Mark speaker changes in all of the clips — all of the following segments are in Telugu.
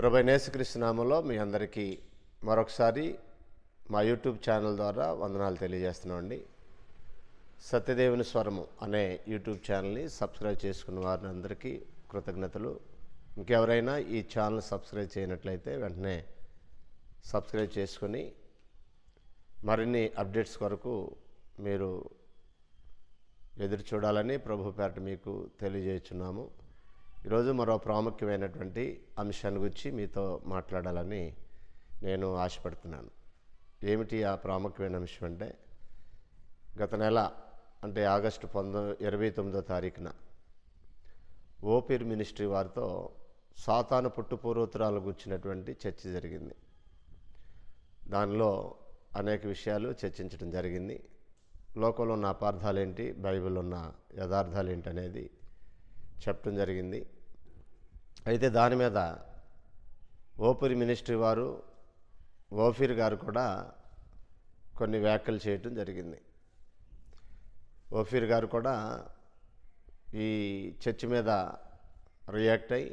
Speaker 1: ప్రభు నేసుకృష్ణనామంలో మీ అందరికీ మరొకసారి మా యూట్యూబ్ ఛానల్ ద్వారా వందనాలు తెలియజేస్తున్నామండి సత్యదేవుని స్వరము అనే యూట్యూబ్ ఛానల్ని సబ్స్క్రైబ్ చేసుకున్న వారిని అందరికీ కృతజ్ఞతలు ఇంకెవరైనా ఈ ఛానల్ సబ్స్క్రైబ్ చేయనట్లయితే వెంటనే సబ్స్క్రైబ్ చేసుకొని మరిన్ని అప్డేట్స్ కొరకు మీరు ఎదురు చూడాలని ప్రభు పేరట మీకు తెలియజేస్తున్నాము ఈరోజు మరో ప్రాముఖ్యమైనటువంటి అంశాన్ని గురించి మీతో మాట్లాడాలని నేను ఆశపడుతున్నాను ఏమిటి ఆ ప్రాముఖ్యమైన అంశం అంటే గత నెల అంటే ఆగస్టు పంతొ ఇరవై తొమ్మిదో తారీఖున ఓపీర్ మినిస్ట్రీ వారితో సాతాను పూర్వోత్తరాలు గుర్చినటువంటి చర్చ జరిగింది దానిలో అనేక విషయాలు చర్చించడం జరిగింది లోకంలో ఉన్న అపార్థాలేంటి బైబిల్ ఉన్న యథార్థాలు ఏంటి అనేది చెప్పడం జరిగింది అయితే దాని మీద ఓపిరి మినిస్ట్రీ వారు ఓఫీర్ గారు కూడా కొన్ని వ్యాఖ్యలు చేయటం జరిగింది ఓఫీర్ గారు కూడా ఈ చర్చ్ మీద రియాక్ట్ అయి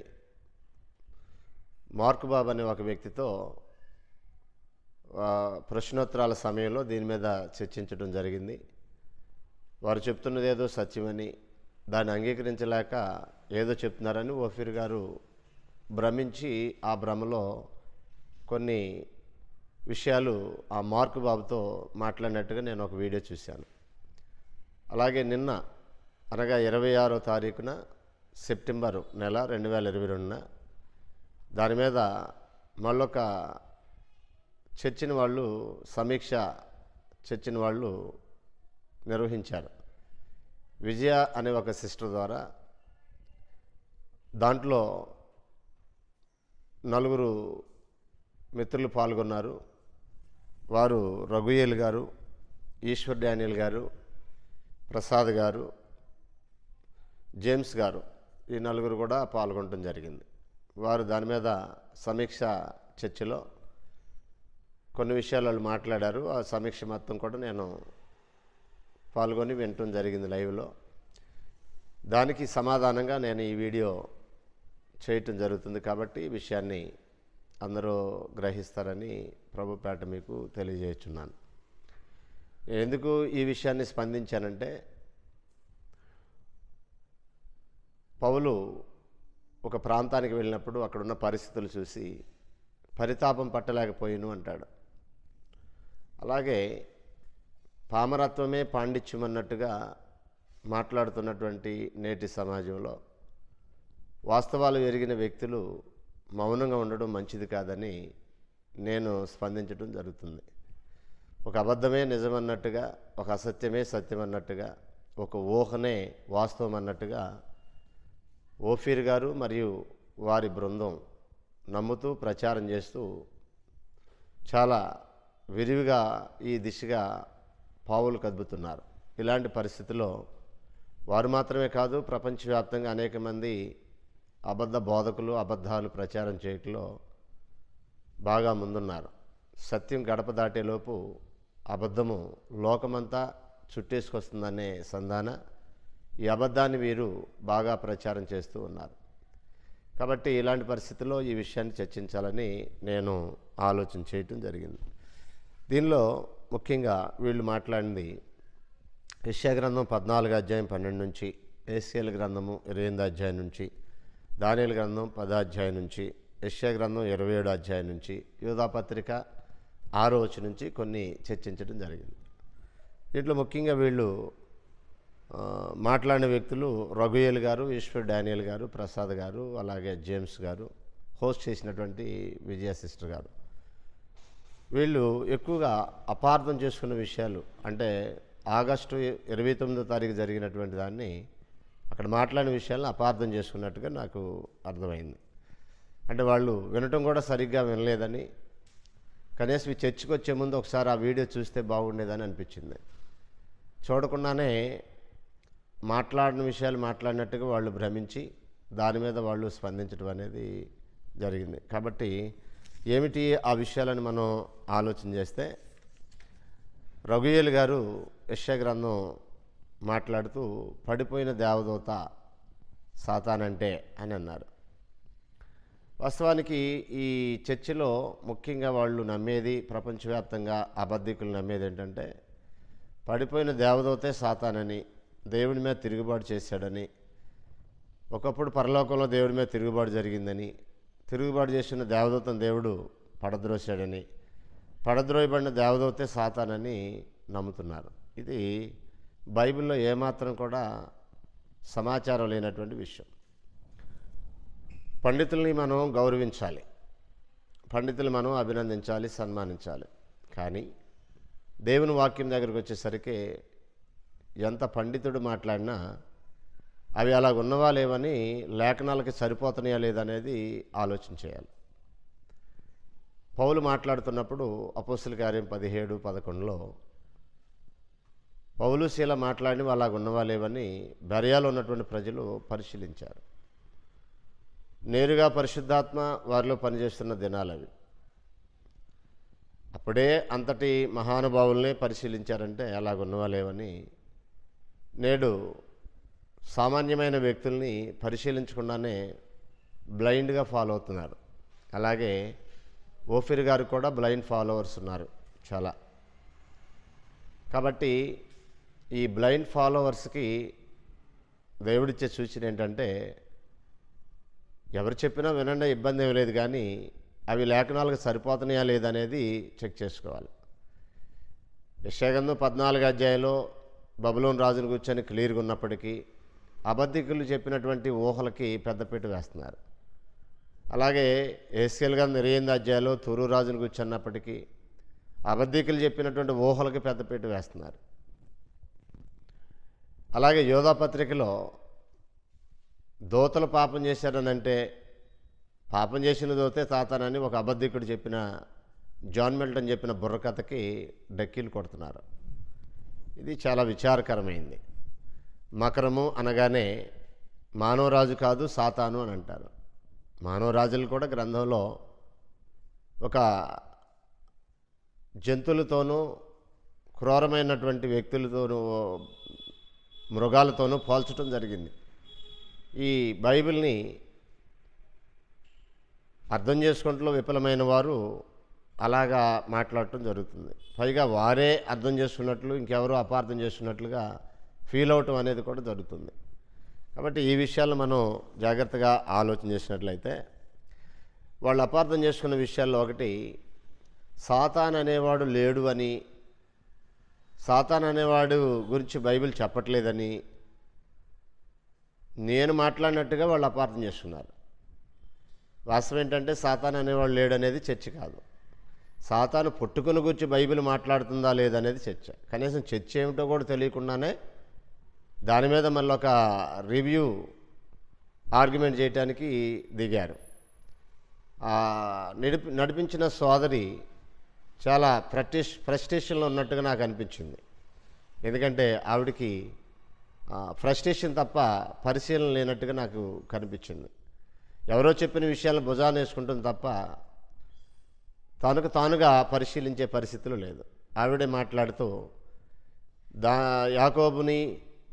Speaker 1: మార్క్ బాబు అనే ఒక వ్యక్తితో ప్రశ్నోత్తరాల సమయంలో దీని మీద చర్చించడం జరిగింది వారు చెప్తున్నది ఏదో సత్యమని దాన్ని అంగీకరించలేక ఏదో చెప్తున్నారని ఓఫీర్ గారు భ్రమించి ఆ భ్రమలో కొన్ని విషయాలు ఆ మార్కు బాబుతో మాట్లాడినట్టుగా నేను ఒక వీడియో చూశాను అలాగే నిన్న అనగా ఇరవై ఆరో తారీఖున సెప్టెంబరు నెల రెండు వేల ఇరవై రెండున దాని మీద మళ్ళొక చర్చిన వాళ్ళు సమీక్ష చర్చిన వాళ్ళు నిర్వహించారు విజయ అనే ఒక సిస్టర్ ద్వారా దాంట్లో నలుగురు మిత్రులు పాల్గొన్నారు వారు రఘుయేల్ గారు ఈశ్వర్ డానియల్ గారు ప్రసాద్ గారు జేమ్స్ గారు ఈ నలుగురు కూడా పాల్గొనడం జరిగింది వారు దాని మీద సమీక్ష చర్చలో కొన్ని విషయాలు మాట్లాడారు ఆ సమీక్ష మొత్తం కూడా నేను పాల్గొని వినటం జరిగింది లైవ్లో దానికి సమాధానంగా నేను ఈ వీడియో చేయటం జరుగుతుంది కాబట్టి ఈ విషయాన్ని అందరూ గ్రహిస్తారని ప్రభుపేట మీకు తెలియజేస్తున్నాను ఎందుకు ఈ విషయాన్ని స్పందించానంటే పౌలు ఒక ప్రాంతానికి వెళ్ళినప్పుడు అక్కడున్న పరిస్థితులు చూసి పరితాపం పట్టలేకపోయిను అంటాడు అలాగే పామరత్వమే పాండిత్యం అన్నట్టుగా మాట్లాడుతున్నటువంటి నేటి సమాజంలో వాస్తవాలు ఎరిగిన వ్యక్తులు మౌనంగా ఉండడం మంచిది కాదని నేను స్పందించడం జరుగుతుంది ఒక అబద్ధమే నిజమన్నట్టుగా ఒక అసత్యమే సత్యం అన్నట్టుగా ఒక ఊహనే వాస్తవం అన్నట్టుగా ఓఫీర్ గారు మరియు వారి బృందం నమ్ముతూ ప్రచారం చేస్తూ చాలా విరివిగా ఈ దిశగా పావులు కదుపుతున్నారు ఇలాంటి పరిస్థితిలో వారు మాత్రమే కాదు ప్రపంచవ్యాప్తంగా అనేక మంది అబద్ధ బోధకులు అబద్ధాలు ప్రచారం చేయటంలో బాగా ముందున్నారు సత్యం గడప దాటేలోపు అబద్ధము లోకమంతా చుట్టేసుకొస్తుందనే సంధాన ఈ అబద్ధాన్ని వీరు బాగా ప్రచారం చేస్తూ ఉన్నారు కాబట్టి ఇలాంటి పరిస్థితుల్లో ఈ విషయాన్ని చర్చించాలని నేను ఆలోచన చేయటం జరిగింది దీనిలో ముఖ్యంగా వీళ్ళు మాట్లాడింది గ్రంథం పద్నాలుగు అధ్యాయం పన్నెండు నుంచి ఏసీఎల్ గ్రంథము ఇరవై ఎనిమిది అధ్యాయం నుంచి దానియల్ గ్రంథం పదాధ్యాయం నుంచి యశ్యా గ్రంథం ఇరవై ఏడు అధ్యాయం నుంచి యూధాపత్రిక ఆరో వచ్చి నుంచి కొన్ని చర్చించడం జరిగింది దీంట్లో ముఖ్యంగా వీళ్ళు మాట్లాడిన వ్యక్తులు రఘుయేల్ గారు ఈశ్వర్ డానియల్ గారు ప్రసాద్ గారు అలాగే జేమ్స్ గారు హోస్ట్ చేసినటువంటి విజయ సిస్టర్ గారు వీళ్ళు ఎక్కువగా అపార్థం చేసుకున్న విషయాలు అంటే ఆగస్టు ఇరవై తొమ్మిదో తారీఖు జరిగినటువంటి దాన్ని అక్కడ మాట్లాడిన విషయాలను అపార్థం చేసుకున్నట్టుగా నాకు అర్థమైంది అంటే వాళ్ళు వినటం కూడా సరిగ్గా వినలేదని కనీసం ఈ చర్చికి వచ్చే ముందు ఒకసారి ఆ వీడియో చూస్తే బాగుండేదని అనిపించింది చూడకుండానే మాట్లాడిన విషయాలు మాట్లాడినట్టుగా వాళ్ళు భ్రమించి దాని మీద వాళ్ళు స్పందించడం అనేది జరిగింది కాబట్టి ఏమిటి ఆ విషయాలను మనం ఆలోచన చేస్తే రఘుయేలు గారు యశగ్రంథం మాట్లాడుతూ పడిపోయిన దేవదూత సాతానంటే అని అన్నారు వాస్తవానికి ఈ చర్చిలో ముఖ్యంగా వాళ్ళు నమ్మేది ప్రపంచవ్యాప్తంగా అబద్ధికులు నమ్మేది ఏంటంటే పడిపోయిన దేవదూతే సాతానని దేవుడి మీద తిరుగుబాటు చేశాడని ఒకప్పుడు పరలోకంలో దేవుడి మీద తిరుగుబాటు జరిగిందని తిరుగుబాటు చేసిన దేవదూతం దేవుడు పడద్రోశాడని పడద్రోయబడిన దేవదూతే సాతానని నమ్ముతున్నారు ఇది బైబిల్లో ఏమాత్రం కూడా సమాచారం లేనటువంటి విషయం పండితుల్ని మనం గౌరవించాలి పండితులు మనం అభినందించాలి సన్మానించాలి కానీ దేవుని వాక్యం దగ్గరికి వచ్చేసరికి ఎంత పండితుడు మాట్లాడినా అవి అలా ఉన్నవా లేవని లేఖనాలకి సరిపోతున్నాయా లేదనేది ఆలోచన చేయాలి పౌలు మాట్లాడుతున్నప్పుడు అపోస్తుల కార్యం పదిహేడు పదకొండులో పౌలు శీల మాట్లాడినవి అలాగ ఉన్నవా లేవని బెరయాలో ఉన్నటువంటి ప్రజలు పరిశీలించారు నేరుగా పరిశుద్ధాత్మ వారిలో పనిచేస్తున్న దినాలవి అప్పుడే అంతటి మహానుభావుల్ని పరిశీలించారంటే అలాగున్నవా లేవని నేడు సామాన్యమైన వ్యక్తుల్ని పరిశీలించకుండానే బ్లైండ్గా ఫాలో అవుతున్నారు అలాగే ఓఫిర్ గారు కూడా బ్లైండ్ ఫాలోవర్స్ ఉన్నారు చాలా కాబట్టి ఈ బ్లైండ్ ఫాలోవర్స్కి దేవుడిచ్చే సూచన ఏంటంటే ఎవరు చెప్పినా వినండి ఇబ్బంది ఏమి లేదు కానీ అవి లేఖనాలకు సరిపోతున్నాయా లేదనేది చెక్ చేసుకోవాలి యశాగంధం పద్నాలుగు అధ్యాయంలో బబులోన్ రాజును కూర్చొని క్లియర్గా ఉన్నప్పటికీ అబద్ధికులు చెప్పినటువంటి ఊహలకి పెద్దపీట వేస్తున్నారు అలాగే ఎస్కేల్ గారు ఇరవై అధ్యాయులు తూరు రాజును కూర్చున్నప్పటికీ అబద్ధికులు చెప్పినటువంటి ఊహలకి పెద్దపీట వేస్తున్నారు అలాగే యోధాపత్రికలో దోతలు పాపం చేశారనంటే పాపం చేసిన దోతే తాతానని ఒక అబద్ధికుడు చెప్పిన జాన్ మిల్టన్ చెప్పిన బుర్రకథకి డక్కీలు కొడుతున్నారు ఇది చాలా విచారకరమైంది మకరము అనగానే మానవరాజు కాదు సాతాను అని అంటారు మానవరాజులు కూడా గ్రంథంలో ఒక జంతువులతోనూ క్రూరమైనటువంటి వ్యక్తులతోనూ మృగాలతోనూ పోల్చడం జరిగింది ఈ బైబిల్ని అర్థం చేసుకుంటూ విఫలమైన వారు అలాగా మాట్లాడటం జరుగుతుంది పైగా వారే అర్థం చేసుకున్నట్లు ఇంకెవరో అపార్థం చేస్తున్నట్లుగా ఫీల్ అవటం అనేది కూడా జరుగుతుంది కాబట్టి ఈ విషయాలు మనం జాగ్రత్తగా ఆలోచన చేసినట్లయితే వాళ్ళు అపార్థం చేసుకున్న విషయాల్లో ఒకటి సాతాన్ అనేవాడు లేడు అని సాతాన్ అనేవాడు గురించి బైబిల్ చెప్పట్లేదని నేను మాట్లాడినట్టుగా వాళ్ళు అపార్థం చేస్తున్నారు వాస్తవం ఏంటంటే సాతాన్ అనేవాడు లేడు అనేది చర్చ కాదు సాతాను పుట్టుకుని గురించి బైబిల్ మాట్లాడుతుందా లేదనేది చర్చ కనీసం చర్చ ఏమిటో కూడా తెలియకుండానే దాని మీద మళ్ళీ ఒక రివ్యూ ఆర్గ్యుమెంట్ చేయటానికి దిగారు నడిపి నడిపించిన సోదరి చాలా ప్రటిష్ ఫ్రస్ట్రేషన్లో ఉన్నట్టుగా నాకు అనిపించింది ఎందుకంటే ఆవిడకి ఫ్రస్ట్రేషన్ తప్ప పరిశీలన లేనట్టుగా నాకు కనిపించింది ఎవరో చెప్పిన విషయాలను భుజాన్ని వేసుకుంటుంది తప్ప తనకు తానుగా పరిశీలించే పరిస్థితులు లేదు ఆవిడే మాట్లాడుతూ దా యాకోబుని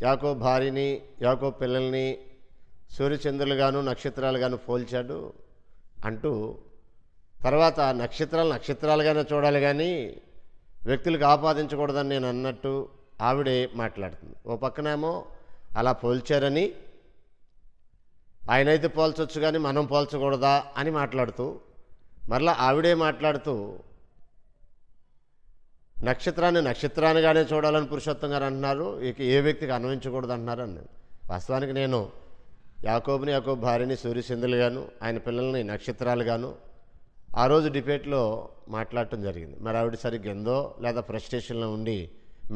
Speaker 1: యాకో భార్యని యాకో పిల్లల్ని సూర్యచంద్రులుగాను నక్షత్రాలుగాను పోల్చాడు అంటూ తర్వాత నక్షత్రాలు నక్షత్రాలుగానే చూడాలి కానీ వ్యక్తులకు ఆపాదించకూడదని నేను అన్నట్టు ఆవిడే మాట్లాడుతుంది ఓ పక్కనేమో అలా పోల్చారని ఆయనైతే పోల్చొచ్చు కానీ మనం పోల్చకూడదా అని మాట్లాడుతూ మరలా ఆవిడే మాట్లాడుతూ నక్షత్రాన్ని నక్షత్రానిగానే చూడాలని పురుషోత్తం గారు అంటున్నారు ఇక ఏ వ్యక్తికి అన్వయించకూడదు అంటున్నారు అన్నాను వాస్తవానికి నేను యాకోబుని యాకోబు భార్యని సూర్యసింధులుగాను ఆయన పిల్లల్ని నక్షత్రాలుగాను ఆ రోజు డిబేట్లో మాట్లాడటం జరిగింది మరి ఆవిడ సరిగ్గా ఎందో లేదా ఫ్రస్ట్రేషన్లో ఉండి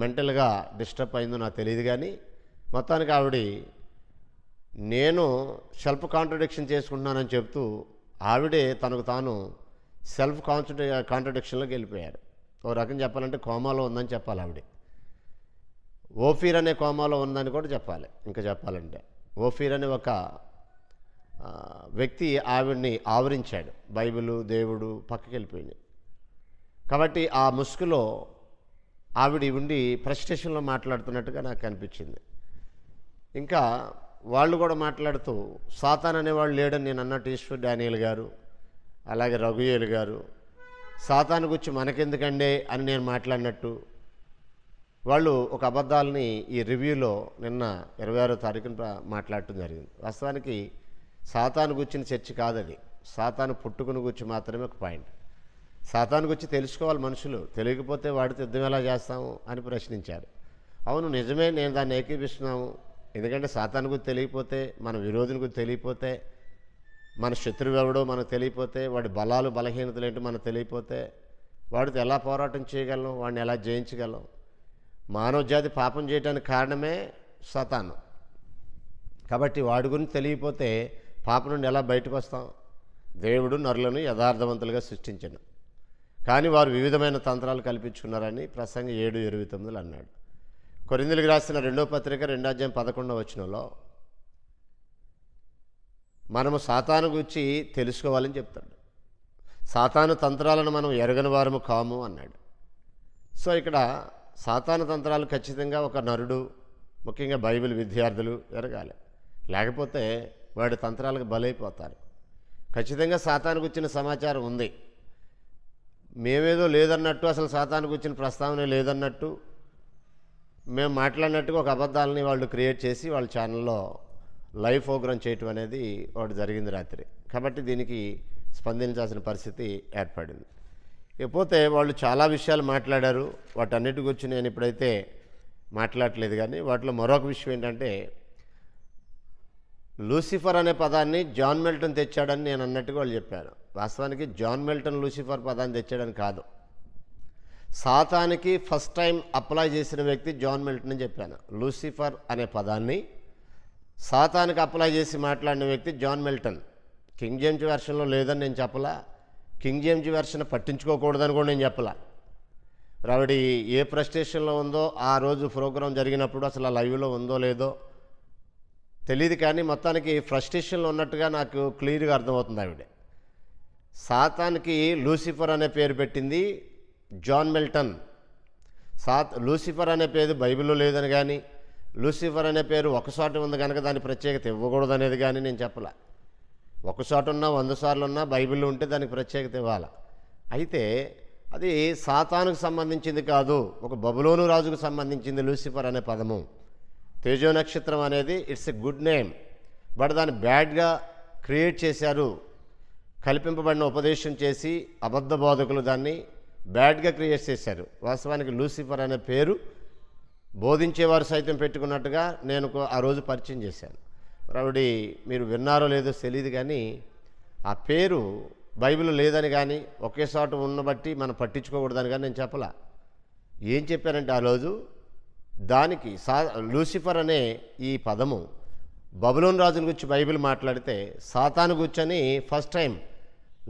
Speaker 1: మెంటల్గా డిస్టర్బ్ అయిందో నాకు తెలియదు కానీ మొత్తానికి ఆవిడ నేను సెల్ఫ్ కాంట్రడిక్షన్ చేసుకుంటున్నానని చెప్తూ ఆవిడే తనకు తాను సెల్ఫ్ కాన్సంట్రే కాంట్రడిక్షన్లోకి వెళ్ళిపోయారు ఒక రకం చెప్పాలంటే కోమాలో ఉందని చెప్పాలి ఆవిడ ఓఫీర్ అనే కోమాలో ఉందని కూడా చెప్పాలి ఇంకా చెప్పాలంటే ఓఫీర్ అనే ఒక వ్యక్తి ఆవిడ్ని ఆవరించాడు బైబిలు దేవుడు పక్కకి వెళ్ళిపోయింది కాబట్టి ఆ ముసుగులో ఆవిడ ఉండి ప్రస్టేషన్లో మాట్లాడుతున్నట్టుగా నాకు కనిపించింది ఇంకా వాళ్ళు కూడా మాట్లాడుతూ సాతాన్ అనేవాళ్ళు లేడని నేను అన్నట్టు ఈశ్వర్ డానియల్ గారు అలాగే రఘుయేలు గారు సాతాను గుచ్చి మనకెందుకండే అని నేను మాట్లాడినట్టు వాళ్ళు ఒక అబద్ధాలని ఈ రివ్యూలో నిన్న ఇరవై ఆరో తారీఖున మాట్లాడటం జరిగింది వాస్తవానికి సాతాను గుచ్చిన చర్చ కాదది సాతాను పుట్టుకుని గుచ్చి మాత్రమే ఒక పాయింట్ సాతాను గుచ్చి తెలుసుకోవాలి మనుషులు తెలియకపోతే వాడితో యుద్ధం ఎలా చేస్తాము అని ప్రశ్నించారు అవును నిజమే నేను దాన్ని ఏకీపిస్తున్నాము ఎందుకంటే సాతాను గురించి తెలియకపోతే మన విరోధుని గురించి తెలియకపోతే మన శత్రువు ఎవడో మనకు తెలియపోతే వాడి బలాలు బలహీనతలు ఏంటి మనకు తెలియపోతే వాడితో ఎలా పోరాటం చేయగలం వాడిని ఎలా జయించగలం మానవ జాతి పాపం చేయడానికి కారణమే సతానం కాబట్టి వాడి గురించి తెలియపోతే పాపం నుండి ఎలా బయటకు వస్తాం దేవుడు నరులను యథార్థవంతులుగా సృష్టించను కానీ వారు వివిధమైన తంత్రాలు కల్పించుకున్నారని ప్రసంగ ఏడు ఇరవై తొమ్మిదిలో అన్నాడు కొరిందులకు రాసిన రెండో పత్రిక రెండో అధ్యాయం పదకొండవ వచ్చినలో మనము సాతాను గురించి తెలుసుకోవాలని చెప్తాడు సాతాను తంత్రాలను మనం ఎరగని వారము కాము అన్నాడు సో ఇక్కడ సాతాను తంత్రాలు ఖచ్చితంగా ఒక నరుడు ముఖ్యంగా బైబిల్ విద్యార్థులు ఎరగాలి లేకపోతే వాడి తంత్రాలకు బలైపోతారు ఖచ్చితంగా సాతాను వచ్చిన సమాచారం ఉంది మేమేదో లేదన్నట్టు అసలు సాతాను వచ్చిన ప్రస్తావన లేదన్నట్టు మేము మాట్లాడినట్టుగా ఒక అబద్ధాలని వాళ్ళు క్రియేట్ చేసి వాళ్ళ ఛానల్లో లైవ్ ప్రోగ్రాం చేయటం అనేది ఒకటి జరిగింది రాత్రి కాబట్టి దీనికి స్పందించాల్సిన పరిస్థితి ఏర్పడింది ఇకపోతే వాళ్ళు చాలా విషయాలు మాట్లాడారు వాటన్నిటి గురించి నేను ఇప్పుడైతే మాట్లాడలేదు కానీ వాటిలో మరొక విషయం ఏంటంటే లూసిఫర్ అనే పదాన్ని జాన్ మెల్టన్ తెచ్చాడని నేను అన్నట్టుగా వాళ్ళు చెప్పారు వాస్తవానికి జాన్ మెల్టన్ లూసిఫర్ పదాన్ని తెచ్చాడని కాదు సాతానికి ఫస్ట్ టైం అప్లై చేసిన వ్యక్తి జాన్ మెల్టన్ అని చెప్పాను లూసిఫర్ అనే పదాన్ని సాతానికి అప్లై చేసి మాట్లాడిన వ్యక్తి జాన్ మిల్టన్ కింగ్ జేమ్స్ వెర్షన్లో లేదని నేను చెప్పలా కింగ్ జేమ్స్ వెర్షన్ పట్టించుకోకూడదని కూడా నేను చెప్పలా ఆవిడ ఏ ప్రస్టేషన్లో ఉందో ఆ రోజు ప్రోగ్రాం జరిగినప్పుడు అసలు లైవ్లో ఉందో లేదో తెలియదు కానీ మొత్తానికి ఫ్రస్టేషన్లో ఉన్నట్టుగా నాకు క్లియర్గా అర్థమవుతుంది ఆవిడ సాతానికి లూసిఫర్ అనే పేరు పెట్టింది జాన్ మిల్టన్ సాత్ లూసిఫర్ అనే పేరు బైబిల్లో లేదని కానీ లూసిఫర్ అనే పేరు ఒకసోటి ఉంది కనుక దాని ప్రత్యేకత ఇవ్వకూడదు అనేది కానీ నేను చెప్పలా ఒక ఉన్నా వంద సార్లు ఉన్నా బైబిల్ ఉంటే దానికి ప్రత్యేకత ఇవ్వాలి అయితే అది సాతానుకు సంబంధించింది కాదు ఒక బబులోను రాజుకు సంబంధించింది లూసిఫర్ అనే పదము తేజో నక్షత్రం అనేది it's a good name but దాన్ని బ్యాడ్గా క్రియేట్ చేశారు కల్పింపబడిన ఉపదేశం చేసి అబద్ధ బోధకులు దాన్ని బ్యాడ్గా క్రియేట్ చేశారు వాస్తవానికి లూసిఫర్ అనే పేరు బోధించేవారు సైతం పెట్టుకున్నట్టుగా నేను ఆ రోజు పరిచయం చేశాను రావుడి మీరు విన్నారో లేదో తెలియదు కానీ ఆ పేరు బైబిల్ లేదని కానీ ఒకే చోట బట్టి మనం పట్టించుకోకూడదని కానీ నేను చెప్పలా ఏం చెప్పానంటే ఆ రోజు దానికి సా లూసిఫర్ అనే ఈ పదము బబులోన్ రాజుల గురించి బైబిల్ మాట్లాడితే సాతాను గుర్చని ఫస్ట్ టైం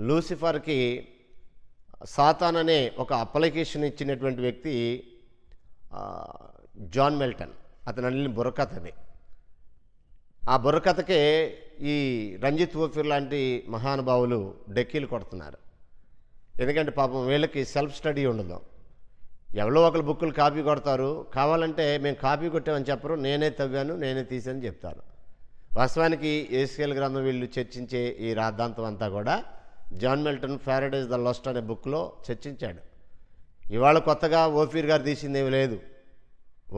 Speaker 1: లూసిఫర్కి సాతాన్ అనే ఒక అప్లికేషన్ ఇచ్చినటువంటి వ్యక్తి జాన్ మెల్టన్ అతను అల్లిన బుర్రకథ అది ఆ బుర్రకథకే ఈ రంజిత్ ఓఫీర్ లాంటి మహానుభావులు డెక్కీలు కొడుతున్నారు ఎందుకంటే పాపం వీళ్ళకి సెల్ఫ్ స్టడీ ఉండదు ఎవరో ఒకరు బుక్కులు కాపీ కొడతారు కావాలంటే మేము కాపీ కొట్టామని చెప్పరు నేనే తవ్వాను నేనే తీశాను చెప్తారు వాస్తవానికి ఏసీఎల్ గ్రంథం వీళ్ళు చర్చించే ఈ రాద్ధాంతం అంతా కూడా John Milton Paradise the lost అనే బుక్లో చర్చించాడు ఇవాళ కొత్తగా ఓఫీర్ గారు తీసింది ఏమి లేదు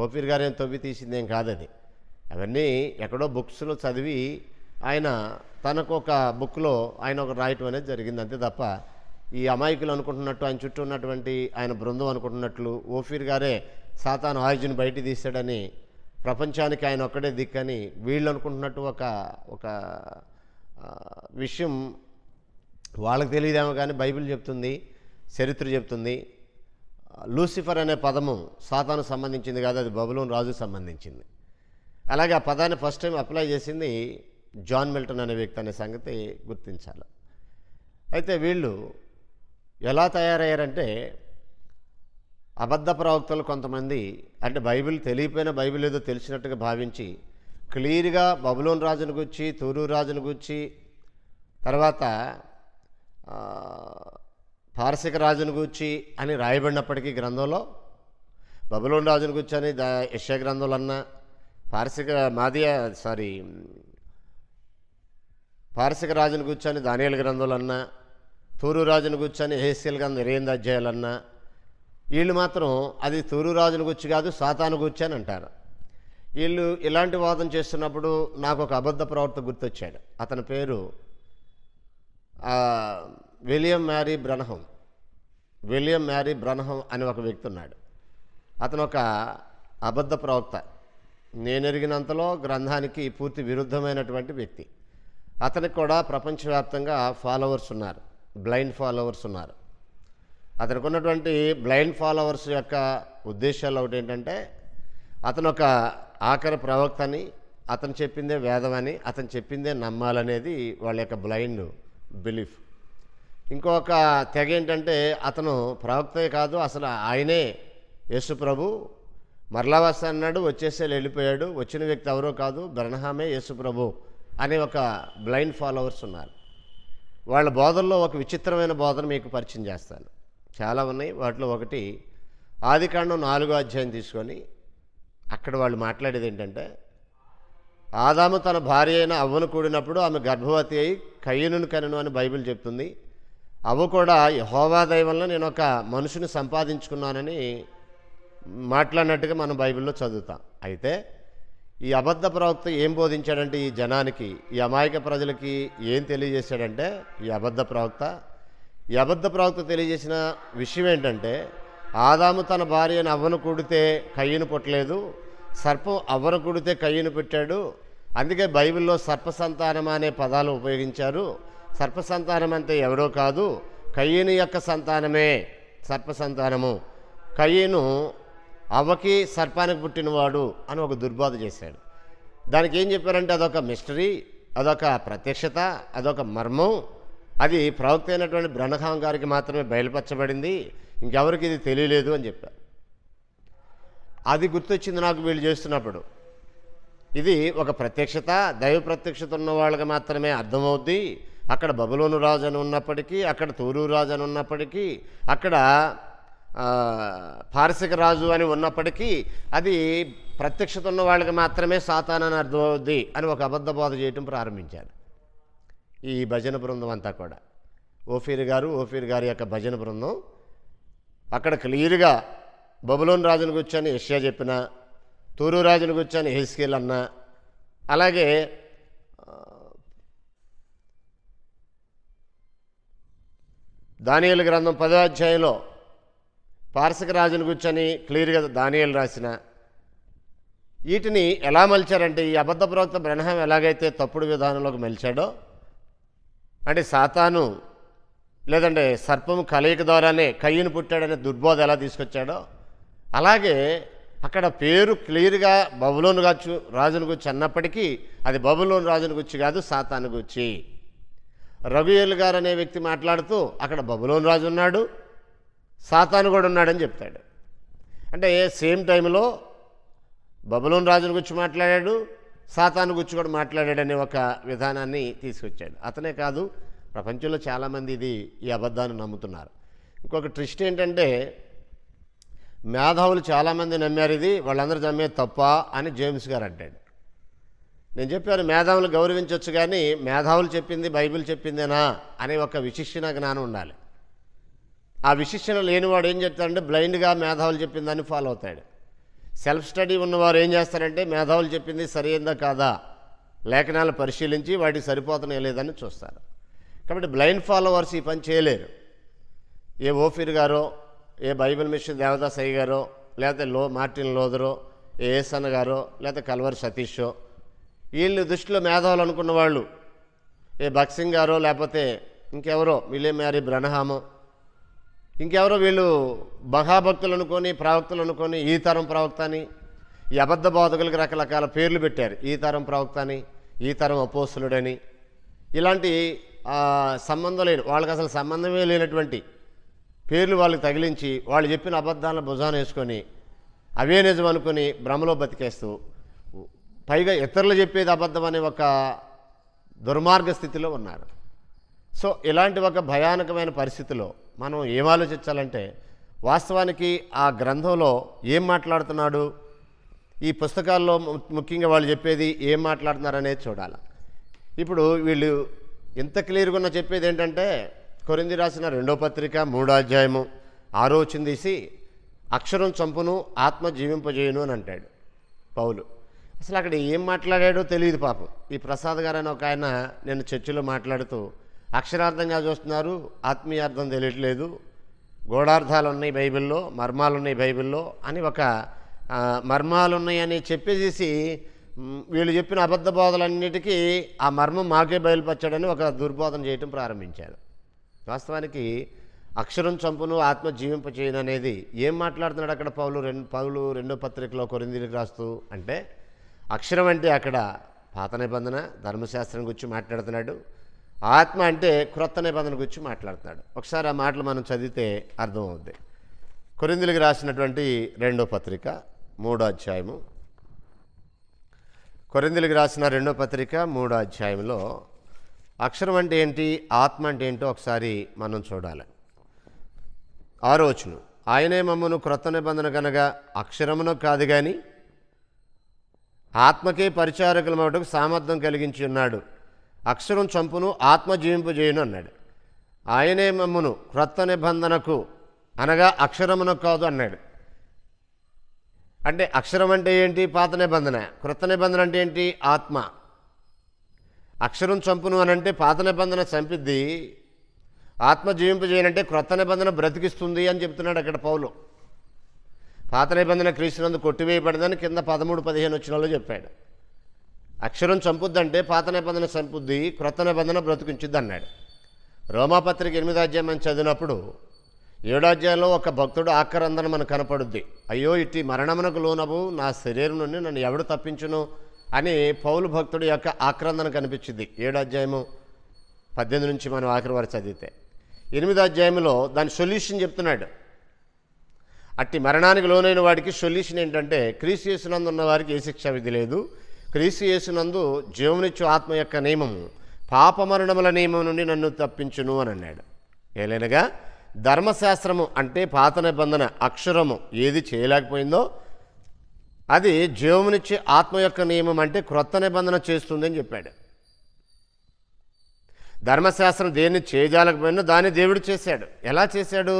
Speaker 1: ఓపిర్ గారు ఏం తొవ్వి తీసిందేం కాదది అవన్నీ ఎక్కడో బుక్స్లో చదివి ఆయన తనకు ఒక బుక్లో ఆయన ఒక రాయటం అనేది జరిగింది అంతే తప్ప ఈ అమాయకులు అనుకుంటున్నట్టు ఆయన చుట్టూ ఉన్నటువంటి ఆయన బృందం అనుకుంటున్నట్లు ఓఫీర్ గారే సాతాను ఆయుజుని బయట తీశాడని ప్రపంచానికి ఆయన ఒక్కడే దిక్కని వీళ్ళు అనుకుంటున్నట్టు ఒక ఒక విషయం వాళ్ళకి తెలియదేమో కానీ బైబిల్ చెప్తుంది చరిత్ర చెప్తుంది లూసిఫర్ అనే పదము సాతాను సంబంధించింది కాదు అది బబులోన్ రాజు సంబంధించింది అలాగే ఆ పదాన్ని ఫస్ట్ టైం అప్లై చేసింది జాన్ మిల్టన్ అనే వ్యక్తి అనే సంగతి గుర్తించాలి అయితే వీళ్ళు ఎలా తయారయ్యారంటే అబద్ధ ప్రవక్తలు కొంతమంది అంటే బైబిల్ తెలియపోయిన బైబిల్ ఏదో తెలిసినట్టుగా భావించి క్లియర్గా బబులోన్ రాజును గుచ్చి తూరు రాజును గుచ్చి తర్వాత పార్శిక రాజును గూర్చి అని రాయబడినప్పటికీ గ్రంథంలో బబులోన్ రాజును గూర్చి అని దా యశ గ్రంథంలో అన్న పార్శిక మాదియా సారీ పార్శిక రాజును కూర్చొని దానియల గ్రంథాలన్నా తూరు రాజును కూర్చొని హేసియల్ గ్రంథం ఇరవై అధ్యాయాలన్నా వీళ్ళు మాత్రం అది తూరు రాజును గుర్చి కాదు సాతాను గుర్చి అని అంటారు వీళ్ళు ఇలాంటి వాదం చేస్తున్నప్పుడు నాకు ఒక అబద్ధ ప్రవర్త గుర్తొచ్చాడు అతని పేరు William Marrion Branham William Marrion Branham అని ఒక వ్యక్తి ఉన్నాడు అతను ఒక అబద్ధ ప్రవక్త నేనెరిగినంతలో గ్రంథానికి పూర్తి విరుద్ధమైనటువంటి వ్యక్తి అతనికి కూడా ప్రపంచవ్యాప్తంగా ఫాలోవర్స్ ఉన్నారు బ్లైండ్ ఫాలోవర్స్ ఉన్నారు అతనికి ఉన్నటువంటి బ్లైండ్ ఫాలోవర్స్ యొక్క ఉద్దేశాలు ఒకటి ఏంటంటే అతను ఒక ఆఖరి అని అతను చెప్పిందే వేదమని అతను చెప్పిందే నమ్మాలనేది వాళ్ళ యొక్క బ్లైండ్ బిలీఫ్ ఇంకొక తెగ ఏంటంటే అతను ప్రవక్తే కాదు అసలు ఆయనే యేసు ప్రభు మరలా వస్తా అన్నాడు వచ్చేసే వెళ్ళిపోయాడు వచ్చిన వ్యక్తి ఎవరో కాదు బ్రహ్నామే యేసు ప్రభు అనే ఒక బ్లైండ్ ఫాలోవర్స్ ఉన్నారు వాళ్ళ బోధనలో ఒక విచిత్రమైన బోధన మీకు పరిచయం చేస్తాను చాలా ఉన్నాయి వాటిలో ఒకటి ఆదికాండం నాలుగో అధ్యాయం తీసుకొని అక్కడ వాళ్ళు మాట్లాడేది ఏంటంటే ఆదాము తన భార్య అయిన అవ్వను కూడినప్పుడు ఆమె గర్భవతి అయి కయ్యను కనను అని బైబిల్ చెప్తుంది అవు కూడా యహోవాదయ దైవంలో నేను ఒక మనుషుని సంపాదించుకున్నానని మాట్లాడినట్టుగా మనం బైబిల్లో చదువుతాం అయితే ఈ అబద్ధ ప్రవక్త ఏం బోధించాడంటే ఈ జనానికి ఈ అమాయక ప్రజలకి ఏం తెలియజేశాడంటే ఈ అబద్ధ ప్రవక్త ఈ అబద్ధ ప్రవక్త తెలియజేసిన విషయం ఏంటంటే ఆదాము తన భార్యను అవ్వను కుడితే కయ్యను పుట్టలేదు సర్పం అవ్వను కూడితే కయ్యను పెట్టాడు అందుకే బైబిల్లో సర్ప సంతానం అనే పదాలు ఉపయోగించారు సర్పసంతానం అంటే ఎవరో కాదు కయ్యను యొక్క సంతానమే సర్పసంతానము కయ్యను అవ్వకి సర్పానికి పుట్టినవాడు అని ఒక దుర్బోధ చేశాడు దానికి ఏం చెప్పారంటే అదొక మిస్టరీ అదొక ప్రత్యక్షత అదొక మర్మం అది ప్రవక్త అయినటువంటి బ్రహ్మఖాం గారికి మాత్రమే బయలుపరచబడింది ఇంకెవరికి ఇది తెలియలేదు అని చెప్పారు అది గుర్తొచ్చింది నాకు వీళ్ళు చేస్తున్నప్పుడు ఇది ఒక ప్రత్యక్షత దైవ ప్రత్యక్షత ఉన్న వాళ్ళకి మాత్రమే అర్థమవుద్ది అక్కడ బబులోను రాజు అని ఉన్నప్పటికీ అక్కడ తూరు రాజు అని ఉన్నప్పటికీ అక్కడ పార్శిక రాజు అని ఉన్నప్పటికీ అది ప్రత్యక్షత ఉన్న వాళ్ళకి మాత్రమే సాతానని అర్థమవుద్ది అని ఒక అబద్ధ బోధ చేయటం ప్రారంభించారు ఈ భజన బృందం అంతా కూడా ఓఫీర్ గారు ఓఫీర్ గారి యొక్క భజన బృందం అక్కడ క్లియర్గా బబులోన్ రాజును కూర్చొని యష్యా చెప్పిన తూరు రాజును కూర్చొని హెస్కేల్ అన్న అలాగే దానియలు గ్రంథం పదో అధ్యాయంలో పార్శిక రాజును కూర్చొని క్లియర్గా దానియలు రాసిన వీటిని ఎలా మలిచారంటే ఈ అబద్ధ ప్రవక్త బ్రహ్మం ఎలాగైతే తప్పుడు విధానంలోకి మలిచాడో అంటే సాతాను లేదంటే సర్పము కలయిక ద్వారానే కయ్యను పుట్టాడనే దుర్బోధ ఎలా తీసుకొచ్చాడో అలాగే అక్కడ పేరు క్లియర్గా బబులోను కాచు రాజును గుచ్చి అన్నప్పటికీ అది బబులోను రాజును గుచ్చి కాదు సాతాను గుచ్చి రఘుయేలు గారు అనే వ్యక్తి మాట్లాడుతూ అక్కడ బబులోన్ రాజు ఉన్నాడు సాతాను కూడా ఉన్నాడని చెప్తాడు అంటే సేమ్ టైంలో బబులోన్ రాజును గుర్చి మాట్లాడాడు సాతాను గుర్చి కూడా అనే ఒక విధానాన్ని తీసుకొచ్చాడు అతనే కాదు ప్రపంచంలో చాలామంది ఇది ఈ అబద్ధాన్ని నమ్ముతున్నారు ఇంకొక ట్రిస్ట్ ఏంటంటే మేధావులు చాలామంది నమ్మారు ఇది వాళ్ళందరూ నమ్మేది తప్ప అని జేమ్స్ గారు అంటాడు నేను చెప్పాను మేధావులు గౌరవించవచ్చు కానీ మేధావులు చెప్పింది బైబిల్ చెప్పిందేనా అనే ఒక విశిక్షణ జ్ఞానం ఉండాలి ఆ విశిక్షణ లేనివాడు ఏం చెప్తాడంటే బ్లైండ్గా మేధావులు చెప్పిందని ఫాలో అవుతాడు సెల్ఫ్ స్టడీ ఉన్నవారు ఏం చేస్తారంటే మేధావులు చెప్పింది సరైందా కాదా లేఖనాలు పరిశీలించి వాటికి సరిపోతున్నాయి లేదని చూస్తారు కాబట్టి బ్లైండ్ ఫాలోవర్స్ ఈ పని చేయలేరు ఏ ఓఫీర్ గారో ఏ బైబిల్ మిషన్ దేవదాస్ అయ్య గారో లేకపోతే లో మార్టిన్ లోదరో ఏ ఎస్ అన్న గారో లేకపోతే కల్వర్ సతీషో వీళ్ళు దృష్టిలో మేధావులు అనుకున్న వాళ్ళు ఏ బక్సింగ్ గారో లేకపోతే ఇంకెవరో విలియం మ్యారీ బ్రనహామో ఇంకెవరో వీళ్ళు మహాభక్తులు అనుకొని ప్రవక్తలు అనుకొని ఈ తరం ప్రవక్త అని ఈ అబద్ధ బోధకులకు రకరకాల పేర్లు పెట్టారు ఈ తరం ప్రవక్త అని ఈ తరం అపోసులుడని ఇలాంటి సంబంధం లేని వాళ్ళకి అసలు సంబంధమే లేనటువంటి పేర్లు వాళ్ళకి తగిలించి వాళ్ళు చెప్పిన అబద్ధాలను భుజాన వేసుకొని అవే నిజం అనుకుని బ్రహ్మలో బతికేస్తూ పైగా ఇతరులు చెప్పేది అబద్ధం అనే ఒక దుర్మార్గ స్థితిలో ఉన్నారు సో ఇలాంటి ఒక భయానకమైన పరిస్థితిలో మనం ఏం ఆలోచించాలంటే వాస్తవానికి ఆ గ్రంథంలో ఏం మాట్లాడుతున్నాడు ఈ పుస్తకాల్లో ముఖ్యంగా వాళ్ళు చెప్పేది ఏం మాట్లాడుతున్నారనేది చూడాలి ఇప్పుడు వీళ్ళు ఎంత క్లియర్గా చెప్పేది ఏంటంటే కొరింది రాసిన రెండో పత్రిక మూడో అధ్యాయము ఆరో తీసి అక్షరం చంపును ఆత్మ జీవింపజేయును అని అంటాడు పౌలు అసలు అక్కడ ఏం మాట్లాడాడో తెలియదు పాపం ఈ ప్రసాద్ గారు అని ఒక ఆయన నేను చర్చిలో మాట్లాడుతూ అక్షరార్థంగా చూస్తున్నారు ఆత్మీయార్థం తెలియట్లేదు గోడార్థాలు ఉన్నాయి బైబిల్లో మర్మాలు ఉన్నాయి బైబిల్లో అని ఒక మర్మాలు ఉన్నాయని చెప్పేసేసి వీళ్ళు చెప్పిన అబద్ధ బోధలన్నిటికీ ఆ మర్మం మాకే బయలుపరచాడని ఒక దుర్బోధన చేయటం ప్రారంభించారు వాస్తవానికి అక్షరం చంపును ఆత్మ జీవింపచేయను అనేది ఏం మాట్లాడుతున్నాడు అక్కడ పౌలు రెండు పౌలు రెండో పత్రికలో కొరిందికి రాస్తూ అంటే అక్షరం అంటే అక్కడ పాత నిబంధన ధర్మశాస్త్రం గురించి మాట్లాడుతున్నాడు ఆత్మ అంటే క్రొత్త నిబంధన గురించి మాట్లాడుతున్నాడు ఒకసారి ఆ మాటలు మనం చదివితే అర్థమవుద్ది కొరిందులకి రాసినటువంటి రెండో పత్రిక మూడో అధ్యాయము కొరిందులకి రాసిన రెండో పత్రిక మూడో అధ్యాయంలో అక్షరం అంటే ఏంటి ఆత్మ అంటే ఏంటో ఒకసారి మనం చూడాలి ఆరోచను ఆయనే మమ్మను క్రొత్త నిబంధన కనుక అక్షరమునో కాదు కానీ ఆత్మకే మటుకు సామర్థ్యం కలిగించి ఉన్నాడు అక్షరం చంపును ఆత్మ జీవింపజేయును అన్నాడు ఆయనే మమ్మను క్రొత్త నిబంధనకు అనగా అక్షరమున కాదు అన్నాడు అంటే అక్షరం అంటే ఏంటి పాత నిబంధన క్రొత్త నిబంధన అంటే ఏంటి ఆత్మ అక్షరం చంపును అనంటే పాత నిబంధన చంపిద్ది ఆత్మ జీవింపజేయనంటే క్రొత్త నిబంధన బ్రతికిస్తుంది అని చెప్తున్నాడు అక్కడ పౌలు పాత నిబంధన క్రీస్తునందు కొట్టివేయబడిందని కింద పదమూడు పదిహేను వచ్చినలో చెప్పాడు అక్షరం చంపుద్దంటే పాత నిబంధన చంపుద్ది క్రొత్త నిబంధన బ్రతికించుద్ది అన్నాడు రోమాపత్రిక ఎనిమిది అధ్యాయం అని చదివినప్పుడు ఏడాధ్యాయంలో ఒక భక్తుడు ఆకరందన మనకు కనపడుద్ది అయ్యో ఇట్టి మరణమునకు లోనవు నా శరీరం నుండి నన్ను ఎవడు తప్పించును అని పౌలు భక్తుడి యొక్క ఆక్రందన కనిపించింది ఏడాధ్యాయము అధ్యాయము పద్దెనిమిది నుంచి మనం ఆఖరి వారు చదివితే ఎనిమిది అధ్యాయంలో దాని సొల్యూషన్ చెప్తున్నాడు అట్టి మరణానికి లోనైన వాడికి సొల్యూషన్ ఏంటంటే క్రీస్తు చేసినందు ఉన్న వారికి ఏ శిక్ష విధి లేదు క్రీస్తు చేసినందు జీవనిచ్చు ఆత్మ యొక్క నియమము పాపమరణముల నియమం నుండి నన్ను తప్పించును అని అన్నాడు ఏలైనగా ధర్మశాస్త్రము అంటే పాత నిబంధన అక్షరము ఏది చేయలేకపోయిందో అది జీవమునిచ్చి ఆత్మ యొక్క నియమం అంటే క్రొత్త నిబంధన చేస్తుందని చెప్పాడు ధర్మశాస్త్రం దేన్ని చేయజాలకపోయినా దాన్ని దేవుడు చేశాడు ఎలా చేశాడు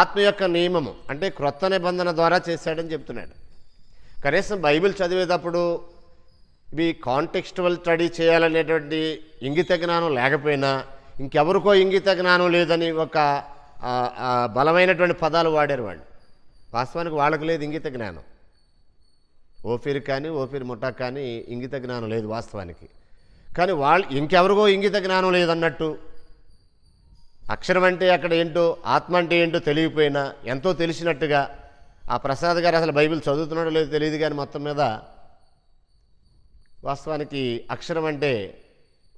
Speaker 1: ఆత్మ యొక్క నియమము అంటే క్రొత్త నిబంధన ద్వారా చేశాడని చెప్తున్నాడు కనీసం బైబిల్ చదివేటప్పుడు ఇవి కాంటెక్స్టువల్ స్టడీ చేయాలనేటువంటి ఇంగిత జ్ఞానం లేకపోయినా ఇంకెవరికో ఇంగిత జ్ఞానం లేదని ఒక బలమైనటువంటి పదాలు వాడారు వాళ్ళు వాస్తవానికి వాళ్ళకు లేదు ఇంగిత జ్ఞానం ఓఫీర్ కానీ ఓఫీర్ ముఠా కానీ ఇంగిత జ్ఞానం లేదు వాస్తవానికి కానీ వాళ్ళు ఇంకెవరికో ఇంగిత జ్ఞానం లేదన్నట్టు అక్షరం అంటే అక్కడ ఏంటో ఆత్మ అంటే ఏంటో తెలియపోయినా ఎంతో తెలిసినట్టుగా ఆ ప్రసాద్ గారు అసలు బైబిల్ చదువుతున్నాడో లేదో తెలియదు కానీ మొత్తం మీద వాస్తవానికి అక్షరం అంటే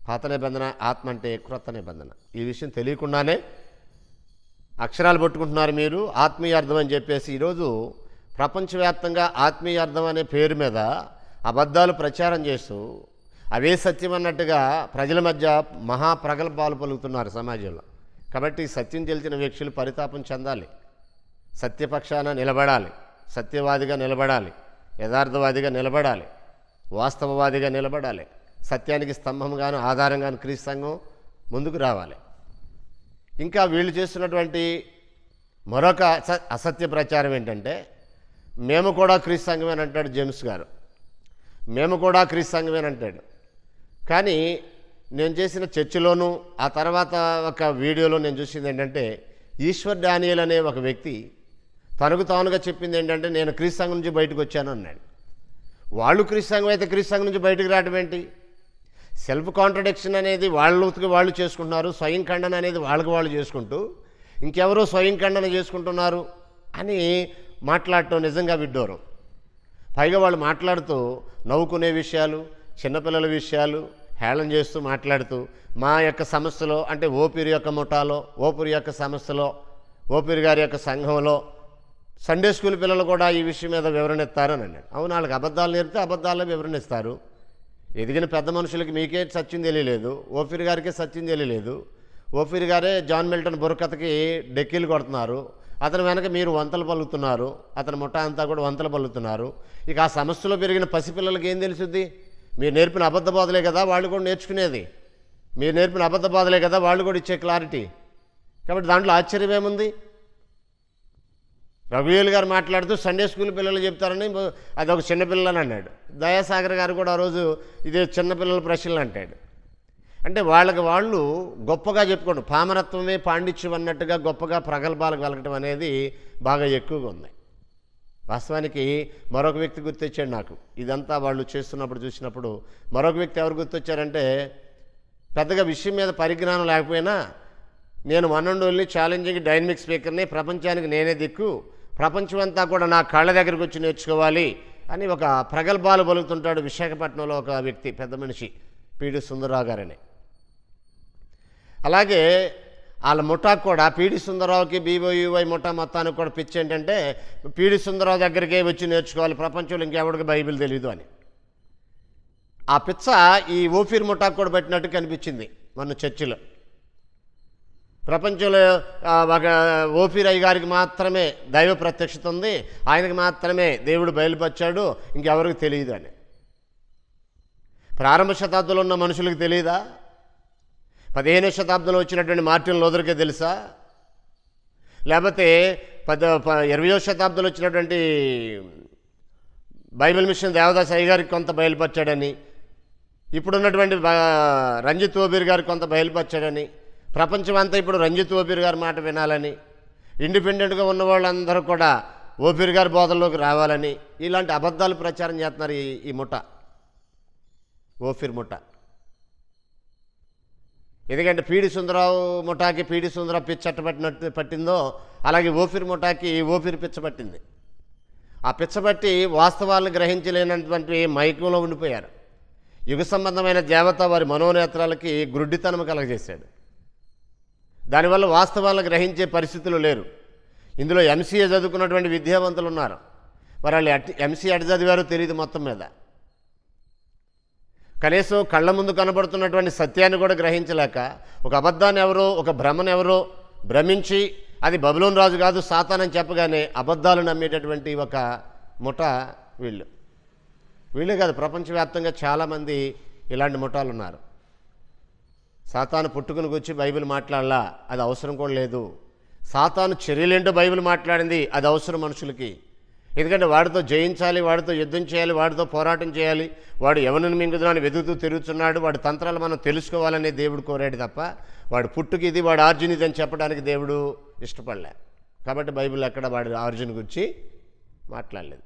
Speaker 1: పాత నిబంధన ఆత్మ అంటే క్రొత్త నిబంధన ఈ విషయం తెలియకుండానే అక్షరాలు పట్టుకుంటున్నారు మీరు ఆత్మీయ అర్థం అని చెప్పేసి ఈరోజు ప్రపంచవ్యాప్తంగా ఆత్మీయ అర్థం అనే పేరు మీద అబద్ధాలు ప్రచారం చేస్తూ అవే సత్యం అన్నట్టుగా ప్రజల మధ్య మహాప్రగల్భాలు పలుకుతున్నారు సమాజంలో కాబట్టి సత్యం తెలిసిన వ్యక్తులు పరితాపం చెందాలి సత్యపక్షాన నిలబడాలి సత్యవాదిగా నిలబడాలి యథార్థవాదిగా నిలబడాలి వాస్తవవాదిగా నిలబడాలి సత్యానికి స్తంభంగాను ఆధారంగాను క్రీస్తంగం ముందుకు రావాలి ఇంకా వీళ్ళు చేస్తున్నటువంటి మరొక అసత్య ప్రచారం ఏంటంటే మేము కూడా క్రీస్తంగమేనంటాడు జేమ్స్ గారు మేము కూడా క్రీస్తంగమేనంటాడు కానీ నేను చేసిన చర్చలోను ఆ తర్వాత ఒక వీడియోలో నేను చూసింది ఏంటంటే ఈశ్వర్ డానియల్ అనే ఒక వ్యక్తి తనకు తానుగా చెప్పింది ఏంటంటే నేను సంఘం నుంచి బయటకు వచ్చాను అన్నాడు వాళ్ళు క్రీస్తాంగం అయితే సంఘం నుంచి బయటకు రావడం ఏంటి సెల్ఫ్ కాంట్రడిక్షన్ అనేది వాళ్ళకి వాళ్ళు చేసుకుంటున్నారు స్వయం ఖండన అనేది వాళ్ళకి వాళ్ళు చేసుకుంటూ ఇంకెవరో స్వయం ఖండన చేసుకుంటున్నారు అని మాట్లాడటం నిజంగా విడ్డూరం పైగా వాళ్ళు మాట్లాడుతూ నవ్వుకునే విషయాలు చిన్నపిల్లల విషయాలు హేళన చేస్తూ మాట్లాడుతూ మా యొక్క సమస్యలో అంటే ఓపిరి యొక్క ముఠాలో ఓపిరి యొక్క సమస్యలో ఓపిరి గారి యొక్క సంఘంలో సండే స్కూల్ పిల్లలు కూడా ఈ విషయం మీద వివరణ ఇస్తారని అన్నాడు అవును వాళ్ళకి అబద్ధాలు నేర్పితే అబద్ధాల్లో వివరణ ఇస్తారు ఎదిగిన పెద్ద మనుషులకి మీకే సత్యం తెలియలేదు ఓపిరి గారికే సత్యం తెలియలేదు ఓపిరి గారే జాన్ మిల్టన్ బుర్రకథకి డెక్కీలు కొడుతున్నారు అతని వెనక మీరు వంతలు పలుకుతున్నారు అతని ముఠా అంతా కూడా వంతలు పలుకుతున్నారు ఇక ఆ సమస్యలో పెరిగిన పసిపిల్లలకి ఏం తెలుసుద్ది మీరు నేర్పిన అబద్ధ బోధలే కదా వాళ్ళు కూడా నేర్చుకునేది మీరు నేర్పిన అబద్ధ బోధలే కదా వాళ్ళు కూడా ఇచ్చే క్లారిటీ కాబట్టి దాంట్లో ఆశ్చర్యం ఏముంది రఘువేలు గారు మాట్లాడుతూ సండే స్కూల్ పిల్లలు చెప్తారని ఒక చిన్నపిల్లలు అని అన్నాడు దయాసాగర్ గారు కూడా ఆ రోజు ఇదే చిన్నపిల్లల ప్రశ్నలు అంటాడు అంటే వాళ్ళకి వాళ్ళు గొప్పగా చెప్పుకోండి పామరత్వమే పాండిత్యం అన్నట్టుగా గొప్పగా ప్రగల్భాలు కలగటం అనేది బాగా ఎక్కువగా ఉంది వాస్తవానికి మరొక వ్యక్తి గుర్తొచ్చాడు నాకు ఇదంతా వాళ్ళు చేస్తున్నప్పుడు చూసినప్పుడు మరొక వ్యక్తి ఎవరు గుర్తొచ్చారంటే పెద్దగా విషయం మీద పరిజ్ఞానం లేకపోయినా నేను one and only challenging dynamic స్పీకర్ని ప్రపంచానికి నేనే దిక్కు ప్రపంచం అంతా కూడా నా కళ్ళ దగ్గరికి వచ్చి నేర్చుకోవాలి అని ఒక ప్రగల్భాలు బలుగుతుంటాడు విశాఖపట్నంలో ఒక వ్యక్తి పెద్ద మనిషి పీడి సుందరరావు గారని అలాగే వాళ్ళ ముఠాకు కూడా పీడి సుందరరావుకి బీఓయూవై ముఠా మొత్తానికి కూడా పిచ్చి ఏంటంటే పీడి సుందరరావు దగ్గరికే వచ్చి నేర్చుకోవాలి ప్రపంచంలో ఇంకెవడికి బైబిల్ తెలియదు అని ఆ పిచ్చ ఈ ఓఫీర్ ముఠాకు కూడా పెట్టినట్టు కనిపించింది మన చర్చిలో ప్రపంచంలో ఒక ఓపీర్ అయ్య గారికి మాత్రమే దైవ ప్రత్యక్షత ఉంది ఆయనకు మాత్రమే దేవుడు బయలుపరిచాడు ఇంకెవరికి తెలియదు అని ప్రారంభ శతాబ్దంలో ఉన్న మనుషులకు తెలియదా పదిహేను శతాబ్దంలో వచ్చినటువంటి మార్టిన్ లోదర్కే తెలుసా లేకపోతే పద ఇరవయో శతాబ్దంలో వచ్చినటువంటి బైబిల్ మిషన్ దేవదాస్ అయ్య గారికి కొంత బయలుపరిచాడని ఇప్పుడున్నటువంటి రంజిత్ ఓబీర్ గారు కొంత బయలుపరిచాడని ప్రపంచం అంతా ఇప్పుడు రంజిత్ ఓబీర్ గారి మాట వినాలని ఇండిపెండెంట్గా ఉన్న వాళ్ళందరూ కూడా ఓపీర్ గారి బోధల్లోకి రావాలని ఇలాంటి అబద్ధాలు ప్రచారం చేస్తున్నారు ఈ ఈ ముఠ ఓఫీర్ ముఠ ఎందుకంటే పీడి సుందరరావు ముఠాకి పీడి సుందరరావు పిచ్చట్ట పట్టినట్టు పట్టిందో అలాగే ఓఫిరి ముఠాకి ఓఫిరి పిచ్చబట్టింది ఆ పిచ్చబట్టి వాస్తవాలను గ్రహించలేనటువంటి మైకంలో ఉండిపోయారు యుగ సంబంధమైన దేవత వారి మనోనేత్రాలకి గ్రుడ్డితనం కలగజేశాడు దానివల్ల వాస్తవాలను గ్రహించే పరిస్థితులు లేరు ఇందులో ఎంసీఏ చదువుకున్నటువంటి విద్యావంతులు ఉన్నారు మరి వాళ్ళు ఎంసీ ఎట చదివారో తెలియదు మొత్తం మీద కనీసం కళ్ళ ముందు కనబడుతున్నటువంటి సత్యాన్ని కూడా గ్రహించలేక ఒక అబద్ధాన్ని ఎవరో ఒక భ్రమను ఎవరో భ్రమించి అది బబులోన్ రాజు కాదు సాతానని చెప్పగానే అబద్ధాలు నమ్మేటటువంటి ఒక ముఠ వీళ్ళు వీళ్ళే కాదు ప్రపంచవ్యాప్తంగా చాలామంది ఇలాంటి ముఠాలు ఉన్నారు సాతాను పుట్టుకుని వచ్చి బైబిల్ మాట్లాడలా అది అవసరం కూడా లేదు సాతాను చర్యలేంటో బైబిల్ మాట్లాడింది అది అవసరం మనుషులకి ఎందుకంటే వాడితో జయించాలి వాడితో యుద్ధం చేయాలి వాడితో పోరాటం చేయాలి వాడు ఎవరిని మింగుతున్నాను వెతుకుతూ తిరుగుతున్నాడు వాడి తంత్రాలు మనం తెలుసుకోవాలనే దేవుడు కోరాడు తప్ప వాడు పుట్టుకి ఇది వాడు ఆర్జున్ ఇది అని చెప్పడానికి దేవుడు ఇష్టపడలే కాబట్టి బైబిల్ అక్కడ వాడు ఆర్జున్ గురించి మాట్లాడలేదు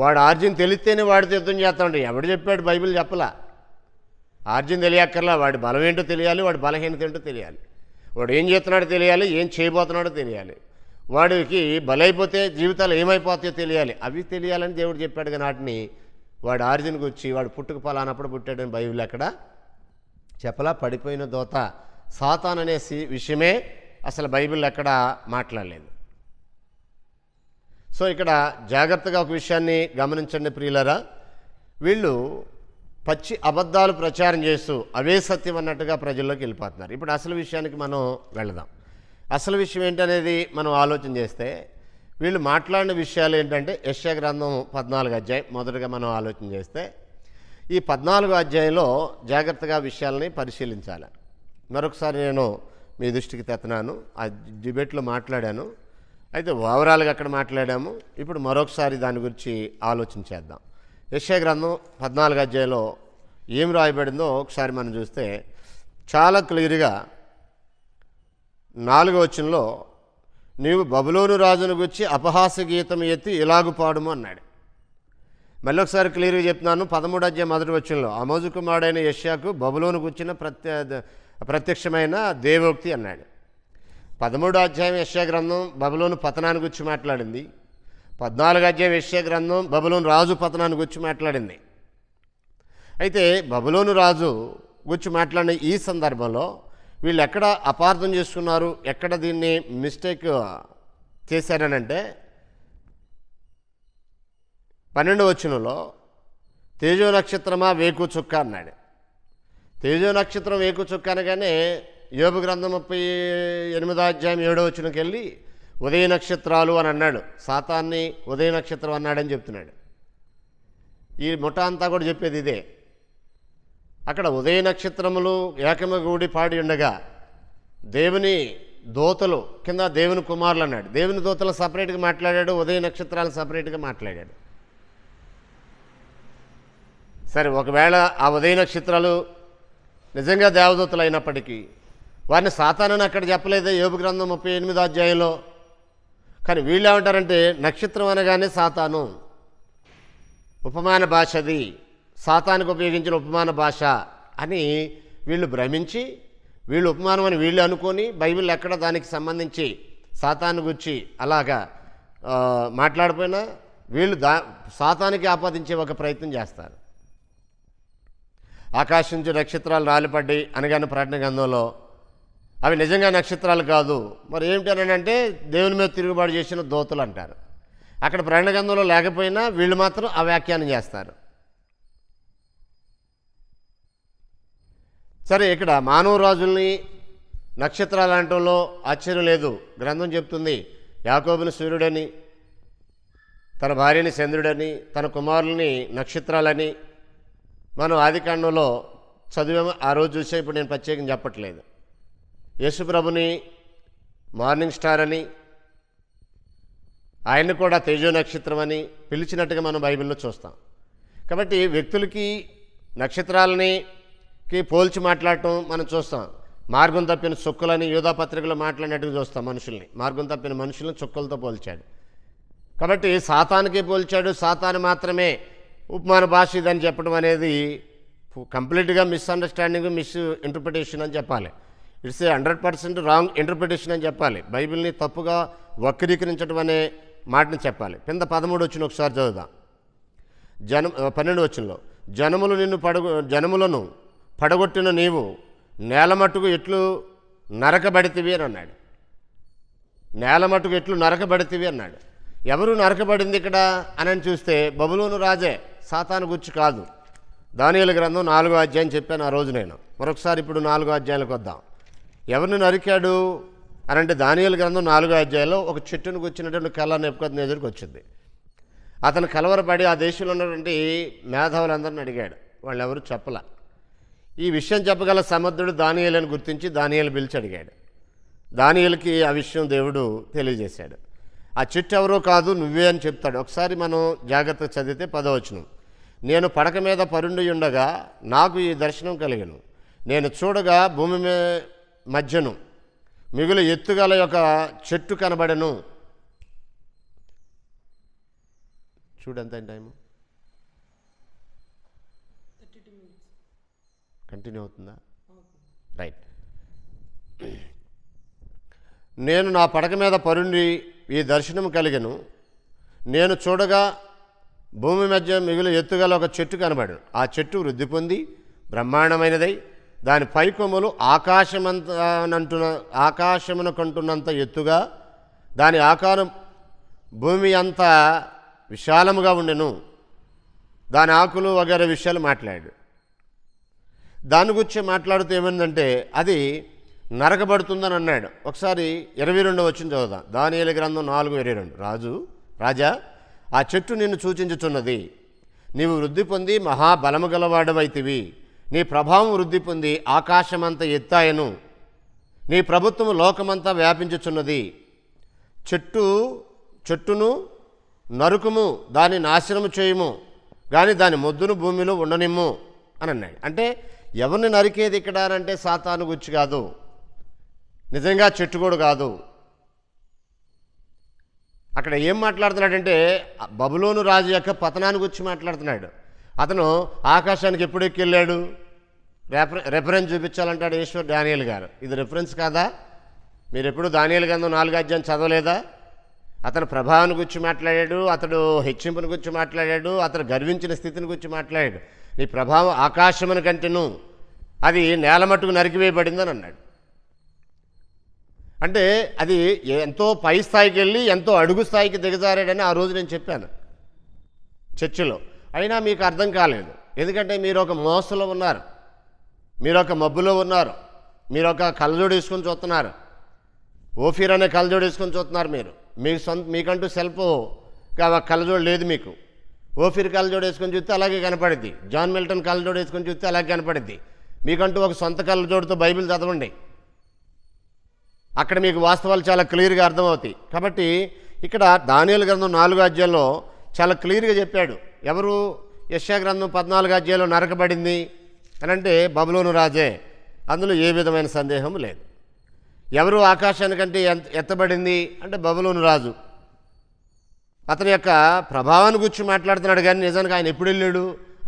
Speaker 1: వాడు ఆర్జున్ తెలిస్తేనే వాడితో యుద్ధం చేస్తా ఉండే ఎవడు చెప్పాడు బైబిల్ చెప్పలా ఆర్జున్ తెలియక్కర్లా వాడి బలం ఏంటో తెలియాలి వాడి బలహీనత ఏంటో తెలియాలి వాడు ఏం చేస్తున్నాడో తెలియాలి ఏం చేయబోతున్నాడో తెలియాలి వాడికి బలైపోతే జీవితాలు ఏమైపోతాయో తెలియాలి అవి తెలియాలని దేవుడు చెప్పాడు కానీ వాటిని వాడు ఆరిజిన్కి వచ్చి వాడు పుట్టుక పలానప్పుడు పుట్టాడని బైబిల్ అక్కడ చెప్పలా పడిపోయిన దోత సాతాన్ అనే విషయమే అసలు బైబిల్ ఎక్కడ మాట్లాడలేదు సో ఇక్కడ జాగ్రత్తగా ఒక విషయాన్ని గమనించండి ప్రియులరా వీళ్ళు పచ్చి అబద్ధాలు ప్రచారం చేస్తూ అవే సత్యం అన్నట్టుగా ప్రజల్లోకి వెళ్ళిపోతున్నారు ఇప్పుడు అసలు విషయానికి మనం వెళదాం అసలు విషయం ఏంటనేది మనం ఆలోచన చేస్తే వీళ్ళు మాట్లాడిన విషయాలు ఏంటంటే యశ గ్రంథం పద్నాలుగు అధ్యాయం మొదటగా మనం ఆలోచన చేస్తే ఈ పద్నాలుగు అధ్యాయంలో జాగ్రత్తగా విషయాలని పరిశీలించాలి మరొకసారి నేను మీ దృష్టికి తెత్తనాను ఆ డిబేట్లో మాట్లాడాను అయితే ఓవరాల్గా అక్కడ మాట్లాడాము ఇప్పుడు మరొకసారి దాని గురించి ఆలోచించేద్దాం యశ్యా గ్రంథం పద్నాలుగు అధ్యాయంలో ఏం రాయబడిందో ఒకసారి మనం చూస్తే చాలా క్లియర్గా నాలుగో వచనంలో నీవు బబులోను రాజును గుచ్చి అపహాస గీతం ఎత్తి ఇలాగు పాడుము అన్నాడు మళ్ళీ ఒకసారి క్లియర్గా చెప్తున్నాను పదమూడు అధ్యాయ మొదటి వచ్చంలో అమోజు కుమారుడైన యష్యాకు బబులోను గుచ్చిన ప్రత్య ప్రత్యక్షమైన దేవోక్తి అన్నాడు పదమూడు అధ్యాయం యష్యా గ్రంథం బబులోను పతనాన్ని గుచ్చి మాట్లాడింది పద్నాలుగు అధ్యాయం యష్యా గ్రంథం బబులోను రాజు పతనాన్ని గుచ్చి మాట్లాడింది అయితే బబులోను రాజు గుచ్చి మాట్లాడిన ఈ సందర్భంలో వీళ్ళు ఎక్కడ అపార్థం చేసుకున్నారు ఎక్కడ దీన్ని మిస్టేక్ చేశారనంటే పన్నెండు వచ్చినలో తేజో నక్షత్రమా వేకు చుక్క అన్నాడు తేజో నక్షత్రం వేకు చుక్క అనగానే యోగ గ్రంథం ముప్పై ఎనిమిదో అధ్యాయం ఏడో వచ్చినకి వెళ్ళి ఉదయ నక్షత్రాలు అని అన్నాడు సాతాన్ని ఉదయ నక్షత్రం అన్నాడని చెప్తున్నాడు ఈ ముఠ అంతా కూడా చెప్పేది ఇదే అక్కడ ఉదయ నక్షత్రములు ఏకమగూడి పాడి ఉండగా దేవుని దోతలు కింద దేవుని కుమారులు అన్నాడు దేవుని దోతలు సపరేట్గా మాట్లాడాడు ఉదయ నక్షత్రాలు సపరేట్గా మాట్లాడాడు సరే ఒకవేళ ఆ ఉదయ నక్షత్రాలు నిజంగా దేవదూతలు అయినప్పటికీ వారిని సాతానని అక్కడ చెప్పలేదే యోగు గ్రంథం ముప్పై ఎనిమిదో అధ్యాయంలో కానీ వీళ్ళు ఏమంటారంటే నక్షత్రం అనగానే సాతాను ఉపమాన భాషది సాతానికి ఉపయోగించిన ఉపమాన భాష అని వీళ్ళు భ్రమించి వీళ్ళు ఉపమానం అని వీళ్ళు అనుకొని బైబిల్ ఎక్కడ దానికి సంబంధించి సాతాను గుర్చి అలాగా మాట్లాడిపోయినా వీళ్ళు దా సాతానికి ఆపాదించే ఒక ప్రయత్నం చేస్తారు ఆకాశం నుంచి నక్షత్రాలు రాలిపడ్డి అనగానే ప్రకటన గంధంలో అవి నిజంగా నక్షత్రాలు కాదు మరి ఏమిటనంటే దేవుని మీద తిరుగుబాటు చేసిన దోతులు అంటారు అక్కడ ప్రకటన గంధంలో లేకపోయినా వీళ్ళు మాత్రం ఆ వ్యాఖ్యానం చేస్తారు సరే ఇక్కడ మానవ రాజుల్ని నక్షత్రాలు అనటంలో ఆశ్చర్యం లేదు గ్రంథం చెప్తుంది యాకోబుని సూర్యుడని తన భార్యని చంద్రుడని తన కుమారుల్ని నక్షత్రాలని మనం ఆదికాండంలో చదివే ఆ రోజు చూసే ఇప్పుడు నేను ప్రత్యేకం చెప్పట్లేదు యేసుప్రభుని మార్నింగ్ స్టార్ అని ఆయన్ని కూడా తేజో నక్షత్రం అని పిలిచినట్టుగా మనం బైబిల్లో చూస్తాం కాబట్టి వ్యక్తులకి నక్షత్రాలని కి పోల్చి మాట్లాడటం మనం చూస్తాం మార్గం తప్పిన చుక్కలని యూధా పత్రికలో మాట్లాడినట్టుగా చూస్తాం మనుషుల్ని మార్గం తప్పిన మనుషులను చుక్కలతో పోల్చాడు కాబట్టి సాతానికి పోల్చాడు సాతాను మాత్రమే ఉపమాన భాష ఇదని చెప్పడం అనేది కంప్లీట్గా మిస్అండర్స్టాండింగ్ మిస్ ఇంటర్ప్రిటేషన్ అని చెప్పాలి it's a hundred percent wrong interpretation అని చెప్పాలి బైబిల్ని తప్పుగా వక్రీకరించడం అనే మాటని చెప్పాలి కింద పదమూడు వచ్చిన ఒకసారి చదువుదాం జనం పన్నెండు వచ్చినలో జనములు నిన్ను పడుగు జనములను పడగొట్టిన నీవు నేలమట్టుకు ఎట్లు నరకబడితివి అని అన్నాడు నేలమట్టుకు ఎట్లు నరకబడితివి అన్నాడు ఎవరు నరకబడింది ఇక్కడ అని చూస్తే బబులోను రాజే సాతాను గుర్చి కాదు దానియల గ్రంథం నాలుగో అధ్యాయం చెప్పాను ఆ రోజు నేను మరొకసారి ఇప్పుడు నాలుగో అధ్యాయాలకు వద్దాం ఎవరిని నరికాడు అని అంటే దానియల గ్రంథం నాలుగో అధ్యాయంలో ఒక చెట్టును గుచ్చినటువంటి కళ నెప్పుకొద్ది ఎదురుకు వచ్చింది అతను కలవరపడి ఆ దేశంలో ఉన్నటువంటి మేధావులందరిని అడిగాడు వాళ్ళు ఎవరు చెప్పలే ఈ విషయం చెప్పగల సమర్థుడు దానియలను గుర్తించి దానియలు పిలిచి అడిగాడు దానియలకి ఆ విషయం దేవుడు తెలియజేశాడు ఆ చెట్టు ఎవరో కాదు నువ్వే అని చెప్తాడు ఒకసారి మనం జాగ్రత్త చదివితే పదవచ్చును నేను పడక మీద పరుండి ఉండగా నాకు ఈ దర్శనం కలిగను నేను చూడగా భూమి మధ్యను మిగులు ఎత్తుగల యొక్క చెట్టు కనబడను చూడంత టైము కంటిన్యూ అవుతుందా రైట్ నేను నా పడక మీద పరుండి ఈ దర్శనం కలిగను నేను చూడగా భూమి మధ్య మిగిలి ఎత్తుగల ఒక చెట్టు కనబడు ఆ చెట్టు వృద్ధి పొంది బ్రహ్మాండమైనదై దాని పైకొమ్మలు ఆకాశమంతనంటున్న ఆకాశమునకంటున్నంత ఎత్తుగా దాని ఆకారం భూమి అంతా విశాలముగా ఉండెను దాని ఆకులు వగైరే విషయాలు మాట్లాడాడు దాని గురించి మాట్లాడుతూ ఏమైందంటే అది నరకబడుతుందని అన్నాడు ఒకసారి ఇరవై రెండు వచ్చింది చదువుదాం దానియల గ్రంథం నాలుగు ఇరవై రెండు రాజు రాజా ఆ చెట్టు నిన్ను సూచించుచున్నది నీవు వృద్ధి పొంది మహాబలము గలవాడవైతివి నీ ప్రభావం వృద్ధి పొంది ఆకాశమంతా ఎత్తాయను నీ ప్రభుత్వం లోకమంతా వ్యాపించుచున్నది చెట్టు చెట్టును నరుకుము దాని నాశనము చేయము కానీ దాని మొద్దును భూమిలో ఉండనిమ్ము అని అన్నాడు అంటే ఎవరిని నరికేది ఇక్కడ అంటే సాతాను గుచ్చి కాదు నిజంగా చెట్టు కూడా కాదు అక్కడ ఏం మాట్లాడుతున్నాడంటే బబులోను రాజు యొక్క పతనాన్ని గుర్చి మాట్లాడుతున్నాడు అతను ఆకాశానికి ఎప్పుడు ఎక్కెళ్ళాడు రెఫరె రెఫరెన్స్ చూపించాలంటాడు ఈశ్వర్ డానియల్ గారు ఇది రెఫరెన్స్ కాదా మీరు ఎప్పుడు దానియల్ గంధం నాలుగు అధ్యాయం చదవలేదా అతను ప్రభావాన్ని గుర్చి మాట్లాడాడు అతడు హెచ్చింపుని గురించి మాట్లాడాడు అతను గర్వించిన స్థితిని గురించి మాట్లాడాడు నీ ప్రభావం ఆకాశమును కంటేను అది నేల మట్టుకు నరికివేయబడిందని అన్నాడు అంటే అది ఎంతో పై స్థాయికి వెళ్ళి ఎంతో అడుగు స్థాయికి దిగజారాడని ఆ రోజు నేను చెప్పాను చర్చిలో అయినా మీకు అర్థం కాలేదు ఎందుకంటే మీరు ఒక మోసలో ఉన్నారు మీరు ఒక మబ్బులో ఉన్నారు మీరు ఒక కళ్ళజోడు చూస్తున్నారు ఓఫీర్ అనే కళ్ళ జోడేసుకొని చూస్తున్నారు మీరు మీ సొంత మీకంటూ సెల్ఫ్ కళ్ళజోడు లేదు మీకు ఓఫీర్ కళ్ళజోడు జోడేసుకొని చూస్తే అలాగే కనపడుద్ది జాన్ మిల్టన్ కళ్ళజోడు జోడేసుకొని చూస్తే అలాగే కనపడుద్ది మీకంటూ ఒక సొంత కళ్ళ జోడుతో బైబిల్ చదవండి అక్కడ మీకు వాస్తవాలు చాలా క్లియర్గా అర్థమవుతాయి కాబట్టి ఇక్కడ దానియుల గ్రంథం నాలుగు అధ్యాయంలో చాలా క్లియర్గా చెప్పాడు ఎవరు యశా గ్రంథం పద్నాలుగు అధ్యాయంలో నరకబడింది అని అంటే బబులోను రాజే అందులో ఏ విధమైన సందేహం లేదు ఎవరు ఆకాశానికంటే ఎత్తబడింది అంటే బబులోను రాజు అతని యొక్క ప్రభావాన్ని గుర్చి మాట్లాడుతున్నాడు కానీ నిజానికి ఆయన ఎప్పుడు వెళ్ళాడు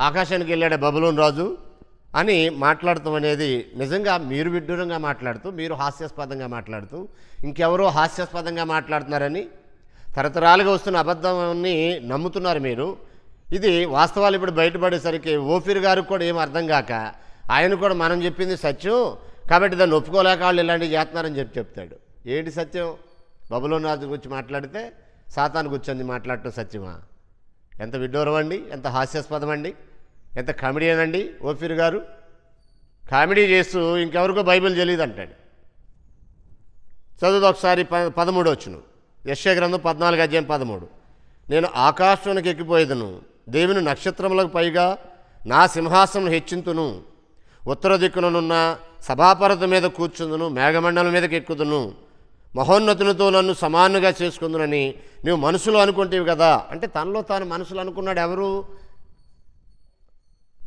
Speaker 1: ఆకాశానికి వెళ్ళాడే బబులోను రాజు అని మాట్లాడటం అనేది నిజంగా మీరు విడ్డూరంగా మాట్లాడుతూ మీరు హాస్యాస్పదంగా మాట్లాడుతూ ఇంకెవరో హాస్యాస్పదంగా మాట్లాడుతున్నారని తరతరాలుగా వస్తున్న అబద్ధాన్ని నమ్ముతున్నారు మీరు ఇది వాస్తవాలు ఇప్పుడు బయటపడేసరికి ఓఫీర్ గారికి కూడా ఏం అర్థం కాక ఆయన కూడా మనం చెప్పింది సత్యం కాబట్టి దాన్ని ఒప్పుకోలేక వాళ్ళు ఇలాంటివి చేస్తున్నారని చెప్పి చెప్తాడు ఏంటి సత్యం బబులోనాథ్ గురించి మాట్లాడితే సాతాన్ గురించి మాట్లాడటం సత్యమా ఎంత విడ్డూరం అండి ఎంత హాస్యాస్పదం అండి ఎంత అండి ఓఫీర్ గారు కామెడీ చేస్తూ ఇంకెవరికో బైబిల్ తెలియదు అంటాడు చదువు ఒకసారి పద పదమూడు వచ్చును యశ్య గ్రంథం పద్నాలుగు అధ్యాయం పదమూడు నేను ఆకాశంలోకి ఎక్కిపోయేదను దేవుని నక్షత్రములకు పైగా నా సింహాసనం హెచ్చింతును ఉత్తర దిక్కుననున్న సభాపరత మీద కూర్చుందును మేఘమండలం మీదకి ఎక్కుదును మహోన్నతులతో నన్ను సమానంగా చేసుకుందునని నువ్వు మనసులో అనుకుంటేవి కదా అంటే తనలో తాను మనసులు అనుకున్నాడు ఎవరు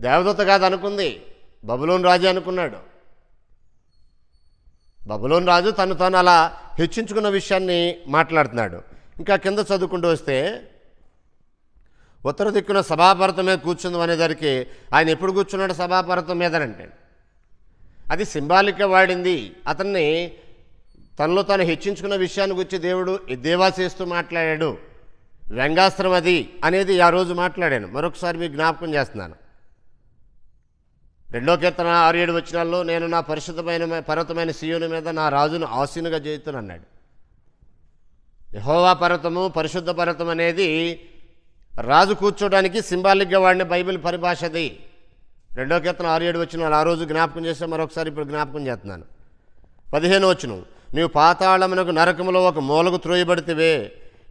Speaker 1: దేవదూత కాదు అనుకుంది బబులోన్ రాజు అనుకున్నాడు బబులోన్ రాజు తను తాను అలా హెచ్చించుకున్న విషయాన్ని మాట్లాడుతున్నాడు ఇంకా కింద చదువుకుంటూ వస్తే ఉత్తర దిక్కున సభాపరతం మీద కూర్చుందాం అనేదానికి ఆయన ఎప్పుడు కూర్చున్నాడు సభాపర్వతం మీదనంటే అది సింబాలిక్గా వాడింది అతన్ని తనలో తాను హెచ్చించుకున్న విషయాన్ని గురించి దేవుడు దేవాసేస్తూ మాట్లాడాడు వ్యంగాస్త్రం అది అనేది ఆ రోజు మాట్లాడాను మరొకసారి మీకు జ్ఞాపకం చేస్తున్నాను రెండో కీర్తన ఆరు ఏడు వచ్చినాల్లో నేను నా పరిశుద్ధమైన పర్వతమైన సీయుని మీద నా రాజును ఆశీనుగా చేయుతున్నాను అన్నాడు యహోవా పర్వతము పరిశుద్ధ పర్వతం అనేది రాజు కూర్చోడానికి సింబాలిక్గా వాడిన బైబిల్ పరిభాషది రెండో కీర్తన ఆరు ఏడు వచ్చిన ఆ రోజు జ్ఞాపకం చేస్తే మరొకసారి ఇప్పుడు జ్ఞాపకం చేస్తున్నాను పదిహేను వచ్చును నీవు పాతాళమునకు నరకములో ఒక మూలకు త్రోయబడితేవే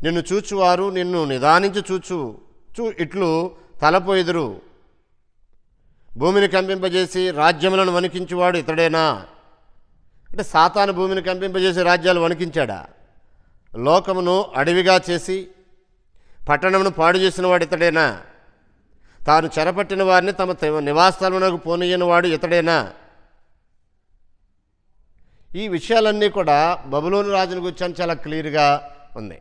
Speaker 1: నిన్ను చూచువారు నిన్ను నిదానించి చూచు చూ ఇట్లు తలపు ఎదురు భూమిని కంపింపజేసి రాజ్యములను వణికించువాడు ఇతడేనా అంటే సాతాను భూమిని కంపింపజేసి రాజ్యాలు వణికించాడా లోకమును అడవిగా చేసి పట్టణమును పాడు చేసిన వాడు ఇతడేనా తాను చెరపట్టిన వారిని తమ నివాసాలను పోనీయని వాడు ఇతడేనా ఈ విషయాలన్నీ కూడా బబులోను రాజును గురించి చాలా క్లియర్గా ఉంది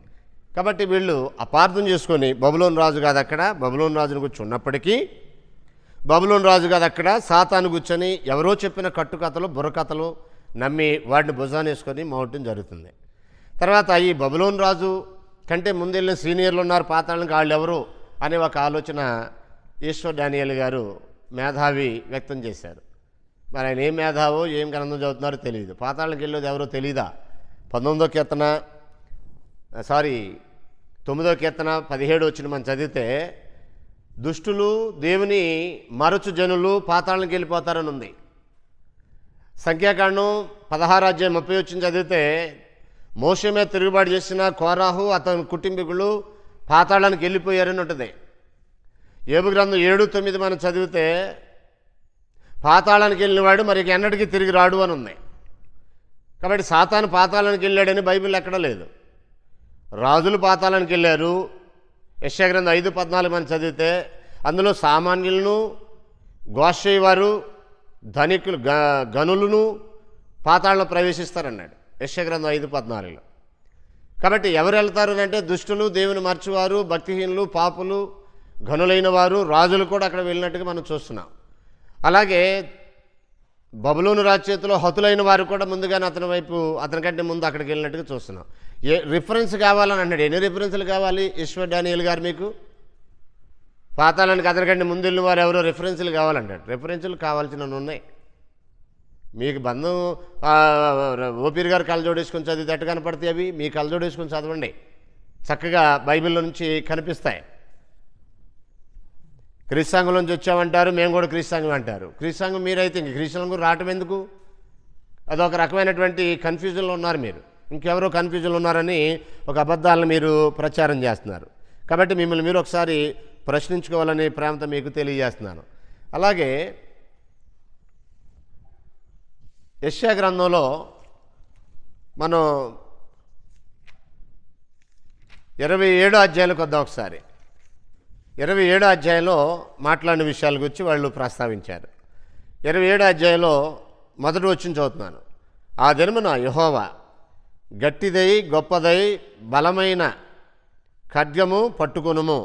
Speaker 1: కాబట్టి వీళ్ళు అపార్థం చేసుకొని బబులోని రాజు కాదు అక్కడ బబులోని రాజును గురించి ఉన్నప్పటికీ బబులోన్ రాజు కాదు అక్కడ సాతాను కూర్చొని ఎవరో చెప్పిన కట్టుకథలు బుర్రకథలు నమ్మి వాటిని భుజానేసుకొని మౌటం జరుగుతుంది తర్వాత ఈ బబులోన్ రాజు కంటే ముందెళ్ళిన సీనియర్లు ఉన్నారు పాతాళనికి వాళ్ళు ఎవరు అనే ఒక ఆలోచన ఈశ్వర్ డానియల్ గారు మేధావి వ్యక్తం చేశారు మరి ఆయన ఏం మేధావో ఏం గ్రంథం చదువుతున్నారో తెలియదు పాతాళకి వెళ్ళేది ఎవరో తెలీదా పంతొమ్మిదో కీర్తన సారీ తొమ్మిదో కీర్తన పదిహేడు వచ్చిన మనం చదివితే దుష్టులు దేవుని మరచు జనులు పాతాళానికి వెళ్ళిపోతారని ఉంది సంఖ్యాకాండం పదహారాధ్యాయం ముప్పై వచ్చిన చదివితే మోస మీద తిరుగుబాటు చేసిన కోరాహు అతని కుటుంబీకులు పాతాళానికి వెళ్ళిపోయారని ఉంటుంది ఏబు గ్రంథం ఏడు తొమ్మిది మనం చదివితే పాతాళానికి వెళ్ళినవాడు మరి ఎన్నటికీ తిరిగి రాడు అని ఉంది కాబట్టి సాతాను పాతాళానికి వెళ్ళాడని బైబిల్ ఎక్కడ లేదు రాజులు పాతాళానికి వెళ్ళారు యశాగ్రంథం ఐదు పద్నాలుగు మంది చదివితే అందులో సామాన్యులను గోషయ్య వారు ధనికులు గ గనులను పాతాళంలో ప్రవేశిస్తారన్నాడు యశగ్రంథం ఐదు పద్నాలుగులో కాబట్టి ఎవరు వెళ్తారు అంటే దుష్టులు దేవుని మర్చివారు భక్తిహీనులు పాపులు గనులైన వారు రాజులు కూడా అక్కడ వెళ్ళినట్టుగా మనం చూస్తున్నాం అలాగే బబులోను రాజ్యతలో చేతిలో హతులైన వారు కూడా ముందుగానే అతని వైపు అతనికంటే ముందు అక్కడికి వెళ్ళినట్టుగా చూస్తున్నాం ఏ రిఫరెన్స్ కావాలని అన్నాడు ఎన్ని రిఫరెన్స్లు కావాలి ఈశ్వర్ డానియల్ గారు మీకు పాతాళానికి అతనికంటే ముందున్న వారు ఎవరో రిఫరెన్స్లు కావాలంటాడు రిఫరెన్స్లు కావాల్సినవి ఉన్నాయి మీకు బంధం ఓపీర్ గారు కళ్ళు జోడేసుకొని చదివేటట్టు కనపడతాయి అవి మీ కళ్ళు జోడేసుకొని చదవండి చక్కగా బైబిల్లో నుంచి కనిపిస్తాయి క్రీస్తాంగం నుంచి వచ్చామంటారు మేము కూడా క్రీస్తాంగం అంటారు క్రీస్తాంగం మీరైతే ఇంక క్రీస్తాంగం రావటం ఎందుకు అదొక రకమైనటువంటి కన్ఫ్యూజన్లో ఉన్నారు మీరు ఇంకెవరో కన్ఫ్యూజన్లు ఉన్నారని ఒక అబద్ధాలను మీరు ప్రచారం చేస్తున్నారు కాబట్టి మిమ్మల్ని మీరు ఒకసారి ప్రశ్నించుకోవాలని ప్రేమతో మీకు తెలియజేస్తున్నాను అలాగే యశ్యా గ్రంథంలో మనం ఇరవై ఏడో అధ్యాయాలకు వద్దాం ఒకసారి ఇరవై ఏడో అధ్యాయంలో మాట్లాడిన విషయాల గురించి వాళ్ళు ప్రస్తావించారు ఇరవై ఏడో అధ్యాయంలో మొదటి వచ్చిన చదువుతున్నాను ఆ జన్మన యహోవా గట్టిదై గొప్పదై బలమైన ఖడ్గము పట్టుకునుము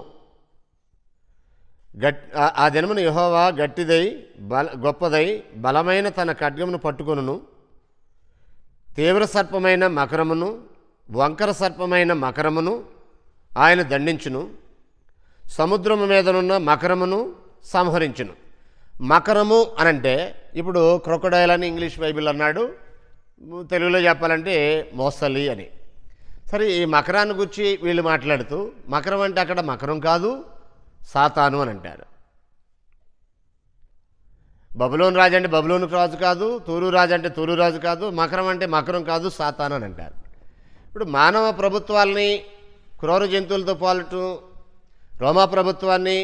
Speaker 1: గట్ ఆ జన్మన యహోవా గట్టిదై బల గొప్పదై బలమైన తన ఖడ్గమును పట్టుకును తీవ్ర సర్పమైన మకరమును వంకర సర్పమైన మకరమును ఆయన దండించును సముద్రము మీదనున్న మకరమును సంహరించును మకరము అనంటే ఇప్పుడు క్రొకడైల్ అని ఇంగ్లీష్ బైబిల్ అన్నాడు తెలుగులో చెప్పాలంటే మోసలి అని సరే ఈ మకరాన్ని గురించి వీళ్ళు మాట్లాడుతూ మకరం అంటే అక్కడ మకరం కాదు సాతాను అని అంటారు బబులోన్ రాజు అంటే బబులోను రాజు కాదు తూరు రాజు అంటే తూరు రాజు కాదు మకరం అంటే మకరం కాదు సాతాను అని అంటారు ఇప్పుడు మానవ ప్రభుత్వాల్ని క్రూర జంతువులతో పోలటం రోమా ప్రభుత్వాన్ని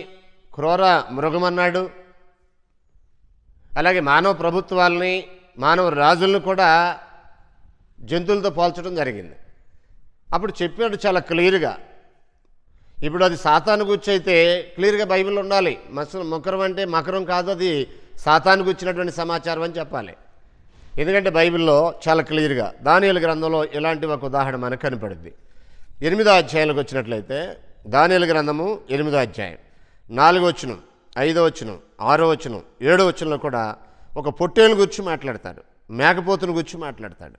Speaker 1: క్రూర మృగమన్నాడు అలాగే మానవ ప్రభుత్వాలని మానవ రాజులను కూడా జంతువులతో పోల్చడం జరిగింది అప్పుడు చెప్పాడు చాలా క్లియర్గా ఇప్పుడు అది సాతాను గుర్చి అయితే క్లియర్గా బైబిల్ ఉండాలి మస మకరం అంటే మకరం కాదు అది సాతాను గుర్చినటువంటి సమాచారం అని చెప్పాలి ఎందుకంటే బైబిల్లో చాలా క్లియర్గా దానియల గ్రంథంలో ఇలాంటి ఒక ఉదాహరణ మనకు కనపడుద్ది ఎనిమిదో అధ్యాయాలకు వచ్చినట్లయితే దానియల గ్రంథము ఎనిమిదో అధ్యాయం నాలుగో వచ్చును ఐదో వచ్చును ఆరో వచ్చును ఏడో వచ్చునలో కూడా ఒక పొట్టేలు గుర్చి మాట్లాడతాడు మేకపోతును గుర్చి మాట్లాడతాడు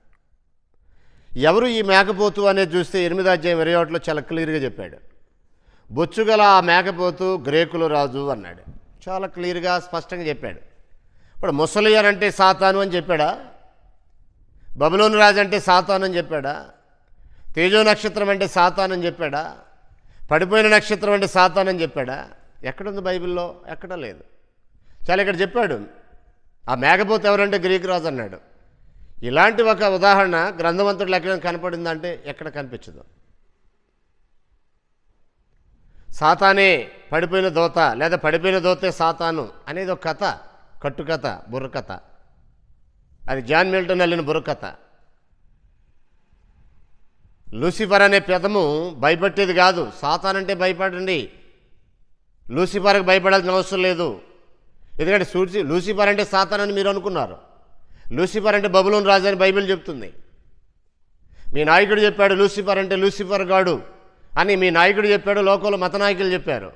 Speaker 1: ఎవరు ఈ మేకపోతు అనేది చూస్తే ఎనిమిది అధ్యాయం ఇరవై ఒకటిలో చాలా క్లియర్గా చెప్పాడు బొచ్చుగల ఆ మేకపోతు గ్రేకుల రాజు అన్నాడు చాలా క్లియర్గా స్పష్టంగా చెప్పాడు ఇప్పుడు ముసలియన్ అంటే సాతాను అని చెప్పాడా బబులోని రాజు అంటే సాతాను అని చెప్పాడా తేజో నక్షత్రం అంటే సాతాను అని చెప్పాడా పడిపోయిన నక్షత్రం అంటే సాతాను అని చెప్పాడా ఎక్కడుంది బైబిల్లో ఎక్కడా లేదు చాలా ఇక్కడ చెప్పాడు ఆ మేకపోతు ఎవరంటే గ్రీక్ రాజు అన్నాడు ఇలాంటి ఒక ఉదాహరణ గ్రంథవంతుడు ఎక్కడ కనపడిందంటే ఎక్కడ కనిపించదు సాతానే పడిపోయిన దోత లేదా పడిపోయిన దోతే సాతాను అనేది ఒక కథ కట్టుకథ బుర్రకథ అది జాన్ మిల్టన్ వెళ్ళిన బుర్రకథ లూసిఫర్ అనే పెదము భయపెట్టేది కాదు సాతానంటే భయపడండి లూసిఫర్కి భయపడాల్సిన అవసరం లేదు ఎందుకంటే సూర్చి లూసిఫర్ అంటే సాతానని మీరు అనుకున్నారు లూసిఫర్ అంటే బబులోన్ రాజు అని బైబిల్ చెప్తుంది మీ నాయకుడు చెప్పాడు లూసిఫర్ అంటే లూసిఫర్ గాడు అని మీ నాయకుడు చెప్పాడు లోకంలో మత నాయకులు చెప్పారు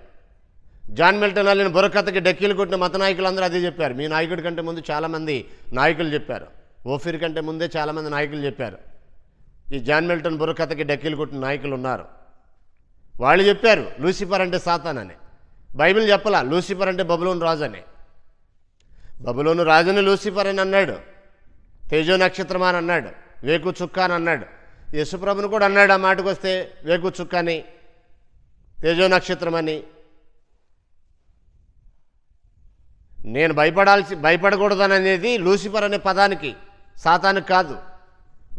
Speaker 1: జాన్ మిల్టన్ అల్లిన బుర్రకథకి డక్కీలు కొట్టిన మత నాయకులు అందరూ అదే చెప్పారు మీ నాయకుడి కంటే ముందు చాలామంది నాయకులు చెప్పారు ఓఫీర్ కంటే ముందే చాలామంది నాయకులు చెప్పారు ఈ జాన్ మిల్టన్ బుర్రకథకి డక్కీలు కొట్టిన నాయకులు ఉన్నారు వాళ్ళు చెప్పారు లూసిఫర్ అంటే సాతాన్ అని బైబిల్ చెప్పలా లూసిఫర్ అంటే బబులోని రాజు అని బబులోను రాజుని లూసిఫర్ అని అన్నాడు తేజో నక్షత్రం అని అన్నాడు వేకు చుక్క అని అన్నాడు యశుప్రభుని కూడా అన్నాడు ఆ మాటకు వస్తే వేకు చుక్క అని తేజో నక్షత్రం అని నేను భయపడాల్సి భయపడకూడదని అనేది లూసిఫర్ అనే పదానికి సాతానికి కాదు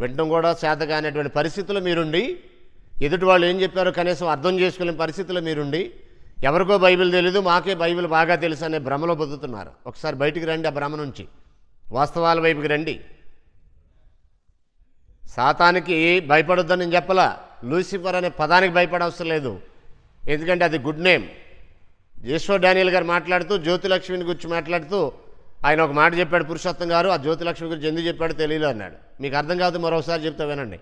Speaker 1: వినడం కూడా శాతగా అనేటువంటి పరిస్థితులు మీరుండి ఎదుటి వాళ్ళు ఏం చెప్పారో కనీసం అర్థం చేసుకునే పరిస్థితులు మీరుండి ఎవరికో బైబిల్ తెలీదు మాకే బైబిల్ బాగా తెలుసు అనే భ్రమలో బతుకుతున్నారు ఒకసారి బయటికి రండి ఆ భ్రమ నుంచి వాస్తవాల వైపుకి రండి సాతానికి భయపడొద్దని నేను చెప్పలా లూసిఫర్ అనే పదానికి భయపడవసరం లేదు ఎందుకంటే అది గుడ్ నేమ్ జేశ్వర్ డానియల్ గారు మాట్లాడుతూ జ్యోతిలక్ష్మిని గురించి మాట్లాడుతూ ఆయన ఒక మాట చెప్పాడు పురుషోత్తం గారు ఆ జ్యోతిలక్ష్మి గురించి ఎందుకు చెప్పాడు తెలియదు అన్నాడు మీకు అర్థం కాదు మరోసారి చెప్తా వినండి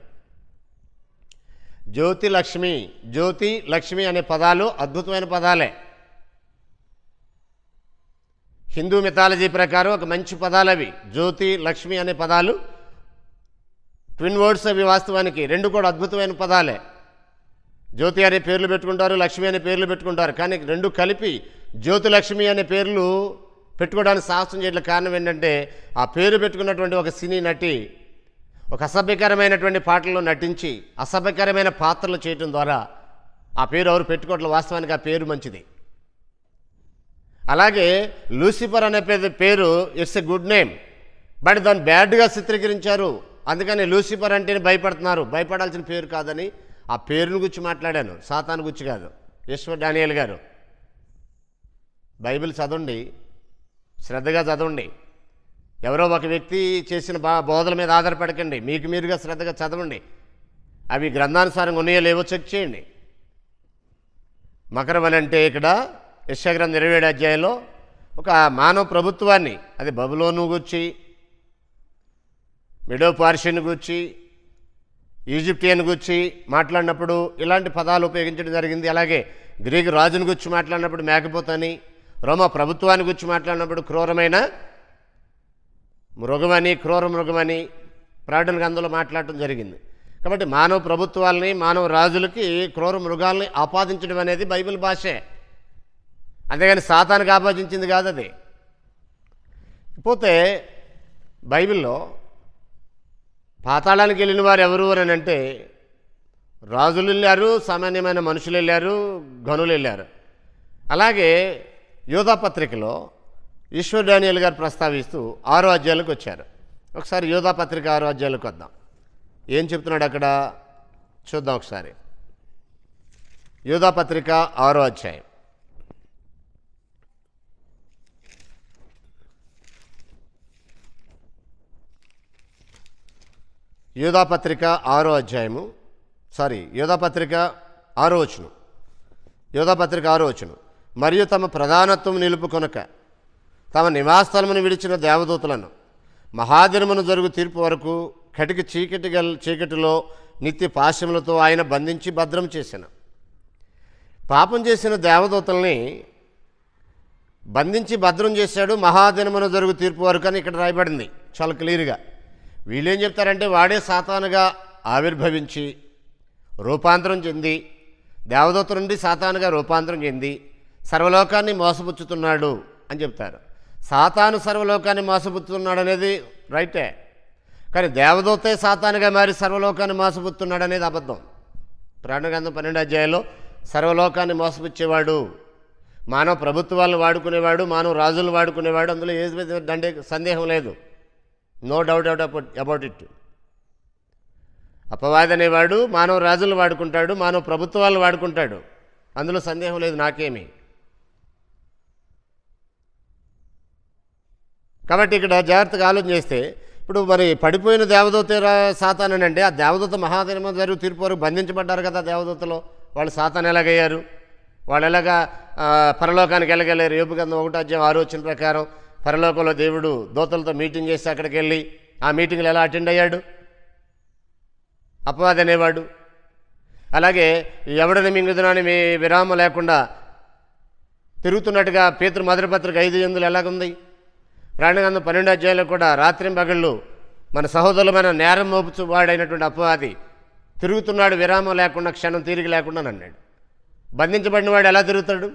Speaker 1: జ్యోతి లక్ష్మి జ్యోతి లక్ష్మి అనే పదాలు అద్భుతమైన పదాలే హిందూ మిథాలజీ ప్రకారం ఒక మంచి పదాలు అవి జ్యోతి లక్ష్మి అనే పదాలు ట్విన్ వర్డ్స్ అవి వాస్తవానికి రెండు కూడా అద్భుతమైన పదాలే జ్యోతి అనే పేర్లు పెట్టుకుంటారు లక్ష్మి అనే పేర్లు పెట్టుకుంటారు కానీ రెండు కలిపి జ్యోతి లక్ష్మి అనే పేర్లు పెట్టుకోవడానికి సాహసం చేయడం కారణం ఏంటంటే ఆ పేరు పెట్టుకున్నటువంటి ఒక సినీ నటి ఒక అసభ్యకరమైనటువంటి పాటల్లో నటించి అసభ్యకరమైన పాత్రలు చేయటం ద్వారా ఆ పేరు ఎవరు పెట్టుకోవట్లేదు వాస్తవానికి ఆ పేరు మంచిది అలాగే లూసిఫర్ అనే పేరు it's a good name but దాన్ని బ్యాడ్గా చిత్రీకరించారు అందుకని లూసిఫర్ అంటేనే భయపడుతున్నారు భయపడాల్సిన పేరు కాదని ఆ పేరుని గుర్చి మాట్లాడాను సాతాను గుర్చి కాదు ఈశ్వర్ డానియల్ గారు బైబిల్ చదవండి శ్రద్ధగా చదవండి ఎవరో ఒక వ్యక్తి చేసిన బోధల మీద ఆధారపడకండి మీకు మీరుగా శ్రద్ధగా చదవండి అవి గ్రంథానుసారంగా ఉన్నాయో లేవో చెక్ చేయండి మకరవని అంటే ఇక్కడ యశాగ్రంథం ఇరవై ఏడు అధ్యాయంలో ఒక మానవ ప్రభుత్వాన్ని అది బబులోను గుర్చి మిడో పార్షియన్ గురించి ఈజిప్టియన్ గురించి మాట్లాడినప్పుడు ఇలాంటి పదాలు ఉపయోగించడం జరిగింది అలాగే గ్రీకు రాజుని గురించి మాట్లాడినప్పుడు మేకపోతని రోమ ప్రభుత్వాన్ని గురించి మాట్లాడినప్పుడు క్రూరమైన మృగమని క్రూర మృగమని ప్రకటన గ్రంథంలో మాట్లాడటం జరిగింది కాబట్టి మానవ ప్రభుత్వాలని మానవ రాజులకి క్రూర మృగాల్ని ఆపాదించడం అనేది బైబిల్ భాషే అంతేగాని సాతానికి ఆపాదించింది కాదు అది పోతే బైబిల్లో పాతాళానికి వెళ్ళిన వారు ఎవరు అని అంటే రాజులు వెళ్ళారు సామాన్యమైన మనుషులు వెళ్ళారు గనులు వెళ్ళారు అలాగే యోధాపత్రికలో ఈశ్వర్ డానియల్ గారు ప్రస్తావిస్తూ ఆరు అధ్యాయులకు వచ్చారు ఒకసారి యోధాపత్రిక ఆరు అధ్యాయులకు వద్దాం ఏం చెప్తున్నాడు అక్కడ చూద్దాం ఒకసారి యోధాపత్రిక ఆరో అధ్యాయం యోధాపత్రిక ఆరో అధ్యాయము సారీ యోధాపత్రిక ఆరో వచ్చును యోధాపత్రిక ఆరో వచ్చును మరియు తమ ప్రధానత్వం నిలుపుకొనక తమ నివాసస్థలమును విడిచిన దేవదూతలను మహాదినమును జరుగు తీర్పు వరకు కటికి చీకటి చీకటిలో నిత్య పాశములతో ఆయన బంధించి భద్రం చేసిన పాపం చేసిన దేవదూతల్ని బంధించి భద్రం చేశాడు మహాదినమున జరుగు తీర్పు వరకు అని ఇక్కడ రాయబడింది చాలా క్లియర్గా వీళ్ళేం చెప్తారంటే వాడే సాతానుగా ఆవిర్భవించి రూపాంతరం చెంది దేవదూత నుండి సాతానుగా రూపాంతరం చెంది సర్వలోకాన్ని మోసపుచ్చుతున్నాడు అని చెప్తారు సాతాను సర్వలోకాన్ని మోసపుచ్చుతున్నాడు అనేది రైటే కానీ దేవదూతే సాతానుగా మారి సర్వలోకాన్ని మోసపుచ్చుతున్నాడు అనేది అబద్ధం ప్రాణగ్రంథం పన్నెండు అధ్యాయంలో సర్వలోకాన్ని మోసపుచ్చేవాడు మానవ ప్రభుత్వాలను వాడుకునేవాడు మానవ రాజులు వాడుకునేవాడు అందులో ఏ దండే సందేహం లేదు నో డౌట్ అబౌట్ ఇట్ అపవాది అనేవాడు మానవ రాజులు వాడుకుంటాడు మానవ ప్రభుత్వాలు వాడుకుంటాడు అందులో సందేహం లేదు నాకేమి కాబట్టి ఇక్కడ జాగ్రత్తగా ఆలోచన చేస్తే ఇప్పుడు మరి పడిపోయిన దేవదూత సాతానండి ఆ దేవదూత మహాదినమ జరుగు తీర్పు వరకు బంధించబడ్డారు కదా దేవదూతలో వాళ్ళు సాతాన్ ఎలాగయ్యారు వాళ్ళు ఎలాగా పరలోకానికి వెళ్ళగలేరు యోపు గంధం ఒకటో అధ్యాయం ఆలోచన ప్రకారం పరలోకంలో దేవుడు దోతలతో మీటింగ్ చేసి అక్కడికి వెళ్ళి ఆ మీటింగ్లు ఎలా అటెండ్ అయ్యాడు అపవాది అనేవాడు అలాగే ఎవడని మింగుదునని మీ విరామం లేకుండా తిరుగుతున్నట్టుగా పేతురు మధురపత్రిక ఐదు ఎందులు ఎలాగుంది ప్రాణగంధం పన్నెండు అధ్యాయంలో కూడా రాత్రి పగళ్ళు మన సహోదరులమైన నేరం మోపుచువాడైనటువంటి అపవాది తిరుగుతున్నాడు విరామం లేకుండా క్షణం తీరిక లేకుండా అన్నాడు బంధించబడిన వాడు ఎలా తిరుగుతాడు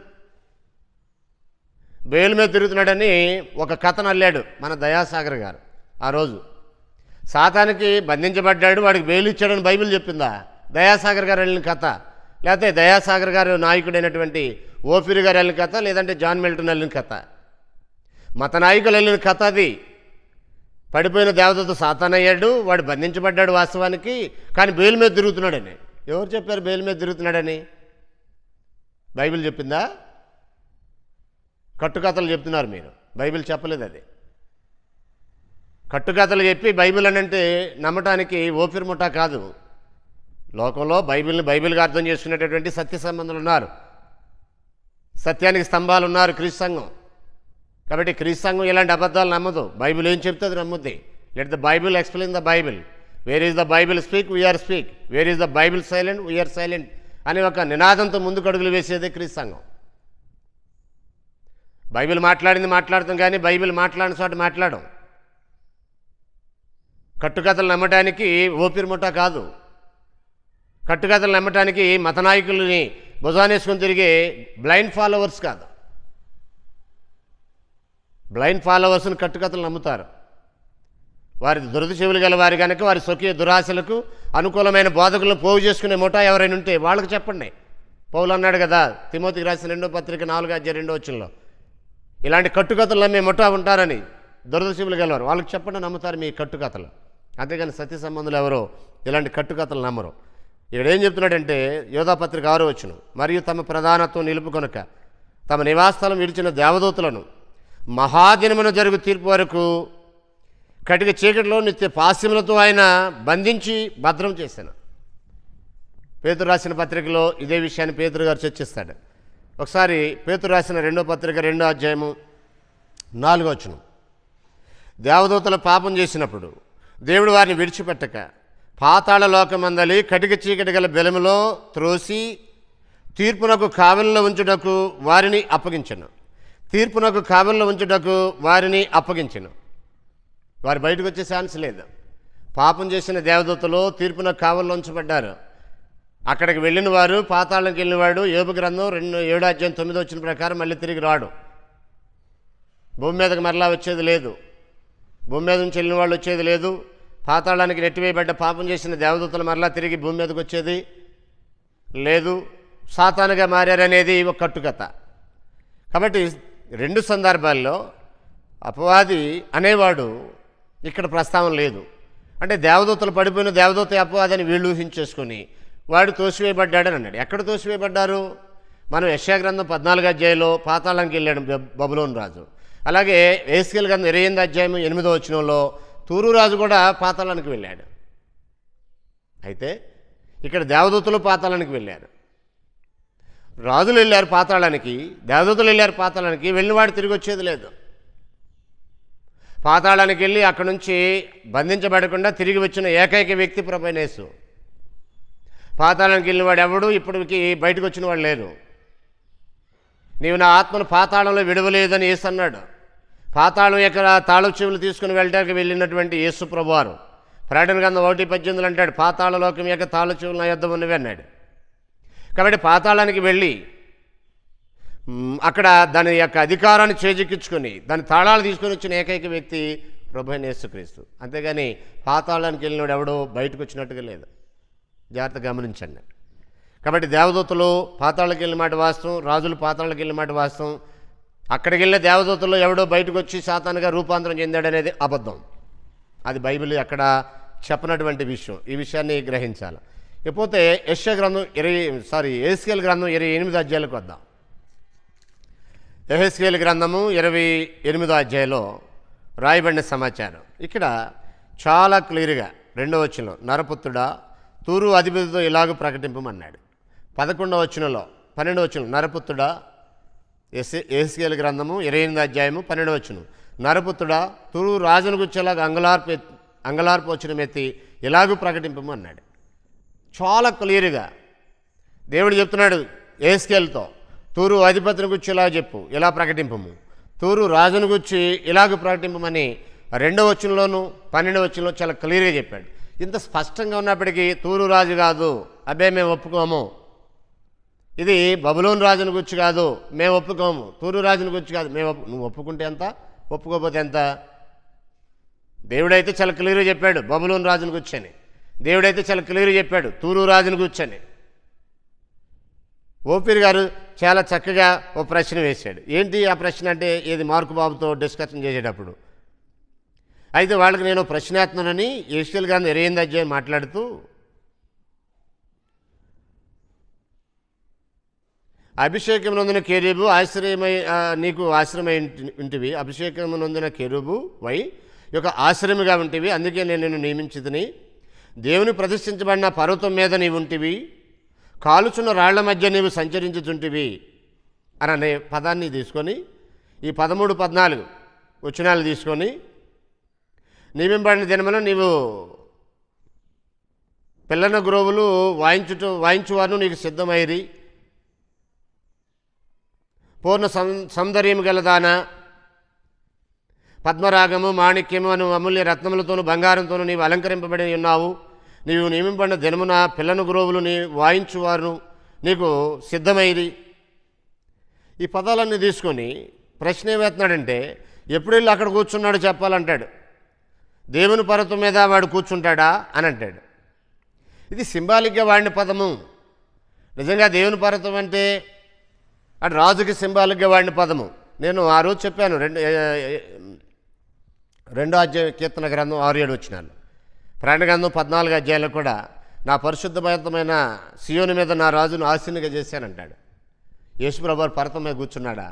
Speaker 1: బేలు మీద తిరుగుతున్నాడని ఒక కథను అల్లాడు మన దయాసాగర్ గారు ఆ రోజు సాతానికి బంధించబడ్డాడు వాడికి బేలు ఇచ్చాడని బైబిల్ చెప్పిందా దయాసాగర్ గారు వెళ్ళిన కథ లేకపోతే దయాసాగర్ గారు నాయకుడైనటువంటి ఓఫిరి గారు వెళ్ళిన కథ లేదంటే జాన్ మిల్టన్ వెళ్ళిన కథ మత నాయకులు వెళ్ళిన కథ అది పడిపోయిన దేవతతో సాతానయ్యాడు వాడు బంధించబడ్డాడు వాస్తవానికి కానీ బేలు మీద తిరుగుతున్నాడని ఎవరు చెప్పారు బేలు మీద తిరుగుతున్నాడని బైబిల్ చెప్పిందా కట్టుకథలు చెప్తున్నారు మీరు బైబిల్ చెప్పలేదు అది కట్టుకథలు చెప్పి బైబిల్ అని అంటే నమ్మటానికి ఓపిరిముఠా కాదు లోకంలో బైబిల్ని బైబిల్గా అర్థం చేసుకునేటటువంటి సత్య సంబంధులు ఉన్నారు సత్యానికి స్తంభాలు ఉన్నారు క్రీస్తు సంఘం కాబట్టి క్రీస్తు సంఘం ఇలాంటి అబద్ధాలు నమ్మదు బైబిల్ ఏం చెప్తుంది నమ్ముద్ది let the Bible explain the Bible where is the Bible speak we are speak where is the Bible silent we are silent అనే ఒక నినాదంతో ముందుకు అడుగులు వేసేదే క్రీస్తు సంఘం బైబిల్ మాట్లాడింది మాట్లాడతాం కానీ బైబిల్ మాట్లాడిన చోట మాట్లాడం కట్టుకథలు నమ్మటానికి ఓపిరిముఠ కాదు కట్టుకథలు నమ్మటానికి మత నాయకులని భుజానేసుకుని తిరిగే బ్లైండ్ ఫాలోవర్స్ కాదు బ్లైండ్ ఫాలోవర్స్ని కట్టుకథలు నమ్ముతారు వారి దురదశివులు గల వారి కనుక వారి స్వకీయ దురాశలకు అనుకూలమైన బోధకులను పోగు చేసుకునే ముఠా ఎవరైనా ఉంటే వాళ్ళకి చెప్పండి పౌలు అన్నాడు కదా తిమోతికి రాసిన రెండో పత్రిక నాలుగు అధ్యాయ రెండో వచ్చినలో ఇలాంటి కట్టుకథలన్నీ మొట్టా ఉంటారని దురదశివులు గెలవారు వాళ్ళకి చెప్పండి నమ్ముతారు మీ కట్టుకథలు అంతేగాని సత్య సంబంధులు ఎవరో ఇలాంటి కట్టుకథలు నమ్మరు ఇక్కడ ఏం చెప్తున్నాడంటే యోధాపత్రిక ఆరు వచ్చిన మరియు తమ ప్రధానత్వం నిలుపుకొనక తమ నివాసాలను విడిచిన దేవదూతలను మహాదినమున జరుగు తీర్పు వరకు కటిక చీకటిలో నిత్య పాశ్యములతో ఆయన బంధించి భద్రం చేశాను పేతురు రాసిన పత్రికలో ఇదే విషయాన్ని పేతురు గారు చర్చిస్తాడు ఒకసారి పేతు రాసిన రెండో పత్రిక రెండో అధ్యాయము నాలుగో వచనం దేవదూతలు పాపం చేసినప్పుడు దేవుడు వారిని విడిచిపెట్టక పాతాళ లోకమందలి కటిక చీకటి గల బెలములో త్రోసి తీర్పునకు కావలిలో ఉంచుటకు వారిని అప్పగించను తీర్పునకు కావలిలో ఉంచుటకు వారిని అప్పగించను వారు బయటకు వచ్చే ఛాన్స్ లేదు పాపం చేసిన దేవదూతలు తీర్పునకు కావలిలో ఉంచబడ్డారు అక్కడికి వెళ్ళిన వారు పాతాళంకి వెళ్ళినవాడు ఏబు గ్రంథం రెండు ఏడు అధ్యాయం తొమ్మిది వచ్చిన ప్రకారం మళ్ళీ తిరిగి రాడు భూమి మీదకి మరలా వచ్చేది లేదు భూమి మీద నుంచి వెళ్ళిన వాళ్ళు వచ్చేది లేదు పాతాళానికి నెట్టివేయబడ్డ పాపం చేసిన దేవదూతలు మరలా తిరిగి భూమి మీదకి వచ్చేది లేదు సాతానుగా మారారనేది ఒక కట్టుకథ కాబట్టి రెండు సందర్భాల్లో అపవాది అనేవాడు ఇక్కడ ప్రస్తావన లేదు అంటే దేవదూతలు పడిపోయిన దేవదూత అపవాదని వీళ్ళు ఊహించేసుకొని వాడు తోసివేయబడ్డాడని అన్నాడు ఎక్కడ తోసివేయబడ్డారు మనం యశాగ్రంథం పద్నాలుగు అధ్యాయంలో పాతాళానికి వెళ్ళాడు బబులోన్ రాజు అలాగే వేసుకెళ్ళి గ్రంథం ఇరవై ఎనిమిది అధ్యాయం ఎనిమిదో వచ్చినంలో తూరు రాజు కూడా పాతాళానికి వెళ్ళాడు అయితే ఇక్కడ దేవదూతలు పాతాళానికి వెళ్ళారు రాజులు వెళ్ళారు పాతాళానికి దేవదూతలు వెళ్ళారు పాతాళానికి వెళ్ళినవాడు తిరిగి వచ్చేది లేదు పాతాళానికి వెళ్ళి అక్కడి నుంచి బంధించబడకుండా తిరిగి వచ్చిన ఏకైక వ్యక్తి ప్రభైనేసు పాతాళానికి వెళ్ళినవాడు ఎవడు ఇప్పటికి బయటకు వచ్చిన వాడు లేరు నీవు నా ఆత్మను పాతాళంలో విడవలేదని యేసు అన్నాడు పాతాళం యొక్క తాళం చెవులు తీసుకుని వెళ్ళడానికి వెళ్ళినటువంటి యేసు ప్రభువారు ప్రకటన గంధం ఒకటి పద్దెనిమిదిలో అంటాడు పాతాళ లోకం యొక్క తాళ చెవులు నా యుద్ధం ఉన్నవి అన్నాడు కాబట్టి పాతాళానికి వెళ్ళి అక్కడ దాని యొక్క అధికారాన్ని చేజిక్కించుకుని దాని తాళాలు తీసుకొని వచ్చిన ఏకైక వ్యక్తి ప్రభు యేసుక్రీస్తు అంతేగాని పాతాళానికి వెళ్ళినవాడు ఎవడో బయటకు వచ్చినట్టుగా లేదు జాగ్రత్త గమనించండి కాబట్టి దేవదూతలు పాతాళ్ళకి వెళ్ళిన మాట వాస్తవం రాజులు పాతాళ్ళకి వెళ్ళిన మాట వాస్తవం అక్కడికి వెళ్ళే దేవదూతలు ఎవడో బయటకు వచ్చి సాతానుగా రూపాంతరం చెందాడనేది అబద్ధం అది బైబిల్ అక్కడ చెప్పినటువంటి విషయం ఈ విషయాన్ని గ్రహించాలి ఇకపోతే యశ్య గ్రంథం ఇరవై సారీ ఎస్కేల్ గ్రంథం ఇరవై ఎనిమిది అధ్యాయులకు వద్దాం ఎహెస్కేల్ గ్రంథము ఇరవై ఎనిమిదో అధ్యాయంలో రాయబడిన సమాచారం ఇక్కడ చాలా క్లియర్గా రెండవ వచ్చిన నరపుత్రుడా తూరు అధిపతితో ఇలాగూ ప్రకటింపమన్నాడు పదకొండవ వచనంలో పన్నెండవ వచనం నరపుత్రుడా ఎస్ ఏసుకేల గ్రంథము ఇరవై ఎనిమిది అధ్యాయము పన్నెండవ వచనం నరపుత్రుడా తూరు రాజును గుచ్చేలాగా అంగలార్పు అంగలార్పు వచ్చిన మెత్తి ఇలాగూ ప్రకటింపము అన్నాడు చాలా క్లియర్గా దేవుడు చెప్తున్నాడు ఏస్కేల్తో తూరు అధిపతిని గుర్చి ఇలా చెప్పు ఇలా ప్రకటింపము తూరు రాజును గుర్చి ఇలాగ ప్రకటింపమని రెండవ వచనంలోనూ పన్నెండవ వచనంలో చాలా క్లియర్గా చెప్పాడు ఇంత స్పష్టంగా ఉన్నప్పటికీ తూరు రాజు కాదు అబ్బే మేము ఒప్పుకోము ఇది బబులోన్ రాజుని గుర్చి కాదు మేము ఒప్పుకోము తూరు రాజుని గుర్చి కాదు మేము నువ్వు ఒప్పుకుంటే ఎంత ఒప్పుకోకపోతే ఎంత దేవుడైతే చాలా క్లియర్గా చెప్పాడు బబులోన్ రాజుని గుర్చని దేవుడైతే చాలా క్లియర్గా చెప్పాడు తూరు రాజుని కూర్చొని ఓపీర్ గారు చాలా చక్కగా ఓ ప్రశ్న వేశాడు ఏంటి ఆ ప్రశ్న అంటే ఏది మార్కు బాబుతో డిస్కషన్ చేసేటప్పుడు అయితే వాళ్ళకి నేను ప్రశ్నాత్మనని ఏషియల్ గాంధీ ఎరేంద్ర అధ్యాయం మాట్లాడుతూ అభిషేకం నొందిన కెరూబు ఆశ్రయమై నీకు ఆశ్రమై ఉంటివి అభిషేకం నొందిన కేరూబు వై యొక్క ఆశ్రయముగా ఉంటివి అందుకే నేను నిన్ను నియమించదని దేవుని ప్రతిష్ఠించబడిన పర్వతం మీద నీవు ఉంటివి కాలుచున్న రాళ్ల మధ్య నీవు సంచరించుచుంటివి అని అనే పదాన్ని తీసుకొని ఈ పదమూడు పద్నాలుగు వచనాలు తీసుకొని నియమింపడిన దినమున నీవు పిల్లన గ్రోవులు వాయించుట వాయించువారు నీకు సిద్ధమైరి పూర్ణ సం సౌందర్యం గలదాన పద్మరాగము మాణిక్యము అను అమూల్య రత్నములతోనూ బంగారంతోనూ నీవు అలంకరింపబడి ఉన్నావు నీవు నియమింపడిన దినమున పిల్లను గురువులు నీ వాయించువారు నీకు సిద్ధమైరి ఈ పదాలన్నీ తీసుకొని ప్రశ్న ఏమవుతున్నాడంటే ఎప్పుడు వెళ్ళి అక్కడ కూర్చున్నాడు చెప్పాలంటాడు దేవుని పర్వతం మీద వాడు కూర్చుంటాడా అని అంటాడు ఇది సింబాలిక్గా వాడిన పదము నిజంగా దేవుని పర్వతం అంటే అటు రాజుకి సింబాలిక్గా వాడిన పదము నేను ఆ రోజు చెప్పాను రెండు రెండో అధ్యాయ కీర్తన గ్రంథం ఆరు ఏడు వచ్చినాను ప్రాణగ్రంథం పద్నాలుగు అధ్యాయాలు కూడా నా పరిశుద్ధమైన సియోని మీద నా రాజును ఆశీనిగా చేశానంటాడు యేసుప్రభు పర్వతం మీద కూర్చున్నాడా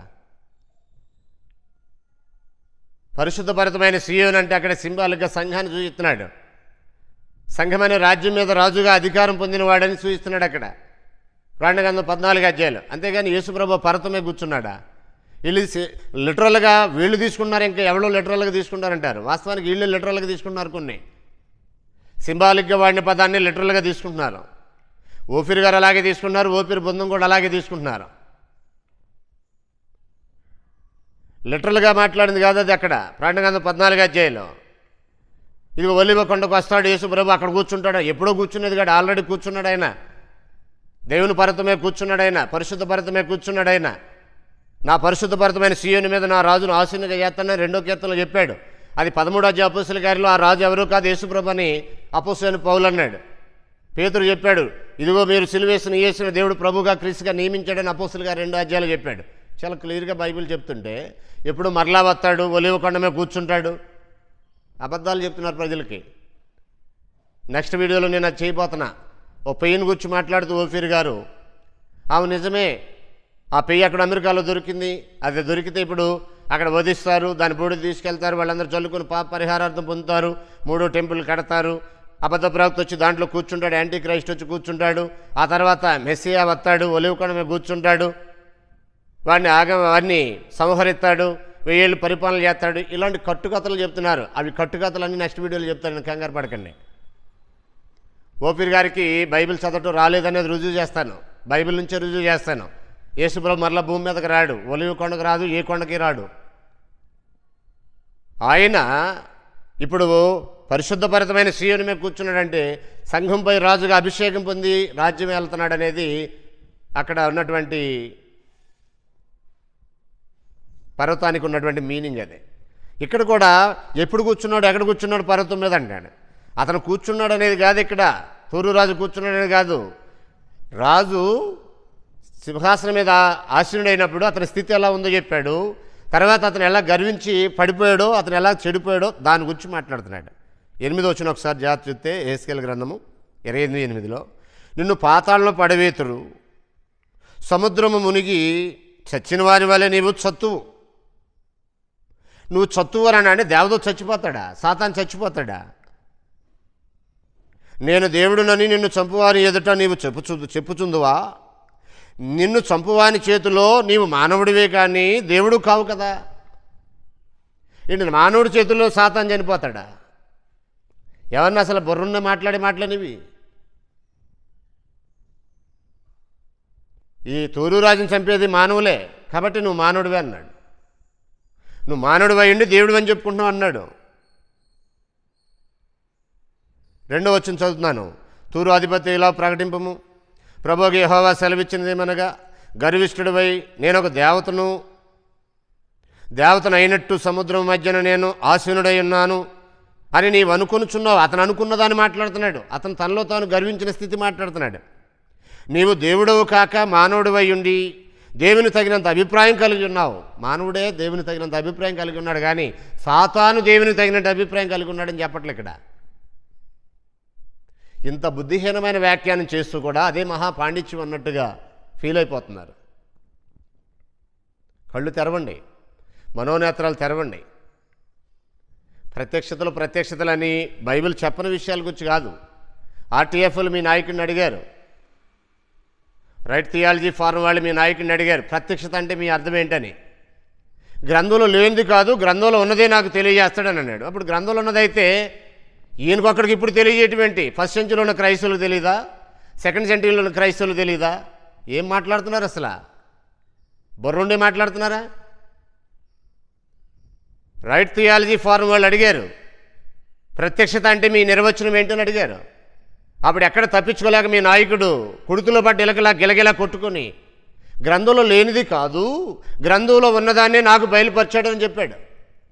Speaker 1: పరిశుద్ధభరితమైన సీఎం అంటే అక్కడ సింబాలిక్గా సంఘాన్ని సూచిస్తున్నాడు సంఘమైన రాజ్యం మీద రాజుగా అధికారం పొందినవాడని చూపిస్తున్నాడు అక్కడ ప్రాణగంధం పద్నాలుగు అధ్యాయులు అంతేగాని యేసుప్రభు పరతమే కూర్చున్నాడా వీళ్ళు లిటరల్గా వీళ్ళు తీసుకున్నారు ఇంకా ఎవరో లిటరల్గా తీసుకుంటారంటారు వాస్తవానికి వీళ్ళు లిటరల్గా తీసుకున్నారు కొన్ని సింబాలిక్గా వాడిన పదాన్ని లిటరల్గా తీసుకుంటున్నారు ఓపిరి గారు అలాగే తీసుకున్నారు ఓపిరి బృందం కూడా అలాగే తీసుకుంటున్నారు లిటరల్గా మాట్లాడింది కాదు అది అక్కడ ప్రాణగంధం పద్నాలుగు అధ్యాయంలో ఇది ఒలివ కొండకు వస్తాడు యేసుప్రభు అక్కడ కూర్చుంటాడు ఎప్పుడో కూర్చున్నది కాదు ఆల్రెడీ కూర్చున్నాడు ఆయన దేవుని పర్వతమే కూర్చున్నాడు ఆయన పరిశుద్ధ పర్వతమే కూర్చున్నాడు ఆయన నా పరిశుద్ధ పర్వతమైన సీయోని మీద నా రాజును ఆశీనిగా చేస్తానని రెండో కీర్తనలో చెప్పాడు అది పదమూడో అపోసుల గారిలో ఆ రాజు ఎవరో కాదు యేసుప్రభు అని అపోసుని పౌలు అన్నాడు పేతురు చెప్పాడు ఇదిగో మీరు సిలివేసిన యేసిన దేవుడు ప్రభుగా క్రీస్తుగా నియమించాడని అపోసులు గారు రెండో అధ్యాయాలు చెప్పాడు చాలా క్లియర్గా బైబిల్ చెప్తుంటే ఎప్పుడు మరలా వస్తాడు ఒలివ కొండమే కూర్చుంటాడు అబద్ధాలు చెప్తున్నారు ప్రజలకి నెక్స్ట్ వీడియోలో నేను అది చేయబోతున్నా ఓ పెయిన్ గురించి మాట్లాడుతూ ఓఫీర్ గారు ఆమె నిజమే ఆ పెయ్యి అక్కడ అమెరికాలో దొరికింది అది దొరికితే ఇప్పుడు అక్కడ వధిస్తారు దాని బూడి తీసుకెళ్తారు వాళ్ళందరూ చల్లుకుని పాప పరిహారార్థం పొందుతారు మూడో టెంపుల్ కడతారు అబద్ధ ప్రవక్త వచ్చి దాంట్లో కూర్చుంటాడు యాంటీ క్రైస్ట్ వచ్చి కూర్చుంటాడు ఆ తర్వాత మెస్సియా వస్తాడు ఒలివ కొండమే కూర్చుంటాడు వాడిని ఆగ వారిని సంహరిస్తాడు వెయ్యేళ్ళు పరిపాలన చేస్తాడు ఇలాంటి కట్టుకథలు చెప్తున్నారు అవి కట్టుకథలన్నీ నెక్స్ట్ వీడియోలో చెప్తాను కంగారు పడకండి ఓపీర్ గారికి బైబిల్ చదవటం రాలేదనేది రుజువు చేస్తాను బైబిల్ నుంచే రుజువు చేస్తాను యేసుప్రభు మరల భూమి మీదకి రాడు ఒలివి కొండకు రాదు ఏ కొండకి రాడు ఆయన ఇప్పుడు పరిశుద్ధభరితమైన సీఎం మీద కూర్చున్నాడంటే సంఘంపై రాజుగా అభిషేకం పొంది రాజ్యం వెళ్తున్నాడు అనేది అక్కడ ఉన్నటువంటి పర్వతానికి ఉన్నటువంటి మీనింగ్ అది ఇక్కడ కూడా ఎప్పుడు కూర్చున్నాడు ఎక్కడ కూర్చున్నాడు పర్వతం మీద అంటాడు అతను కూర్చున్నాడు అనేది కాదు ఇక్కడ తూరు రాజు కూర్చున్నాడు అనేది కాదు రాజు సింహాసనం మీద ఆశీనుడైనప్పుడు అతని స్థితి ఎలా ఉందో చెప్పాడు తర్వాత అతను ఎలా గర్వించి పడిపోయాడో అతను ఎలా చెడిపోయాడో దాని గురించి మాట్లాడుతున్నాడు ఎనిమిది వచ్చిన ఒకసారి జాగ్రత్త చూస్తే ఏస్కేల్ గ్రంథము ఇరవై ఎనిమిది ఎనిమిదిలో నిన్ను పాతాళంలో పడవేతురు సముద్రము మునిగి చచ్చిన వారి వలె నీవు చత్తువు నువ్వు చత్తువరని అంటే దేవదో చచ్చిపోతాడా సాతాన్ చచ్చిపోతాడా నేను దేవుడునని నిన్ను చంపువారి ఎదుట నీవు చెప్పుచు చెప్పుచుందువా నిన్ను చంపువాని చేతిలో నీవు మానవుడివే కానీ దేవుడు కావు కదా నేను మానవుడి చేతుల్లో సాతాన్ చనిపోతాడా ఎవరిని అసలు బుర్రున్న మాట్లాడే మాట్లాడినవి ఈ తూరు రాజుని చంపేది మానవులే కాబట్టి నువ్వు మానవుడివే అన్నాడు నువ్వు మానవుడు అయ్యండి దేవుడు అని చెప్పుకుంటున్నావు అన్నాడు రెండో వచ్చిన చదువుతున్నాను తూరు అధిపతి ఇలా ప్రకటింపము ప్రభుకి యహోవా సెలవిచ్చినదేమనగా గర్విష్ఠుడివై నేను ఒక దేవతను దేవతను అయినట్టు సముద్రం మధ్యన నేను ఆశీనుడై ఉన్నాను అని నీవు అనుకునుచున్నావు అతను అనుకున్నదాన్ని మాట్లాడుతున్నాడు అతను తనలో తాను గర్వించిన స్థితి మాట్లాడుతున్నాడు నీవు దేవుడవు కాక మానవుడు ఉండి దేవుని తగినంత అభిప్రాయం కలిగి ఉన్నావు మానవుడే దేవుని తగినంత అభిప్రాయం కలిగి ఉన్నాడు కానీ సాతాను దేవుని తగినంత అభిప్రాయం కలిగి ఉన్నాడని చెప్పట్లే ఇక్కడ ఇంత బుద్ధిహీనమైన వ్యాఖ్యానం చేస్తూ కూడా అదే మహా పాండిత్యం అన్నట్టుగా ఫీల్ అయిపోతున్నారు కళ్ళు తెరవండి మనోనేత్రాలు తెరవండి ప్రత్యక్షతలు ప్రత్యక్షతలని బైబిల్ చెప్పని విషయాల గురించి కాదు ఆర్టీఎఫ్లు మీ నాయకుడిని అడిగారు రైట్ థియాలజీ ఫారం వాళ్ళు మీ నాయకుడిని అడిగారు ప్రత్యక్షత అంటే మీ అర్థం ఏంటని గ్రంథంలో లేనిది కాదు గ్రంథంలో ఉన్నదే నాకు తెలియజేస్తాడని అన్నాడు అప్పుడు గ్రంథంలో ఉన్నదైతే ఈయనకొక్కడికి ఇప్పుడు తెలియజేయటం ఏంటి ఫస్ట్ సెంచరీలో ఉన్న క్రైస్తువులు తెలీదా సెకండ్ సెంచరీలో ఉన్న క్రైస్తువులు తెలీదా ఏం మాట్లాడుతున్నారు అసలు బొర్రుండి మాట్లాడుతున్నారా రైట్ థియాలజీ ఫారం వాళ్ళు అడిగారు ప్రత్యక్షత అంటే మీ నిర్వచనం ఏంటని అడిగారు అప్పుడు ఎక్కడ తప్పించుకోలేక మీ నాయకుడు కుడుతులో పట్టి ఇలకలా గిలగిలా కొట్టుకొని గ్రంథంలో లేనిది కాదు గ్రంథంలో ఉన్నదాన్నే నాకు బయలుపరిచాడని చెప్పాడు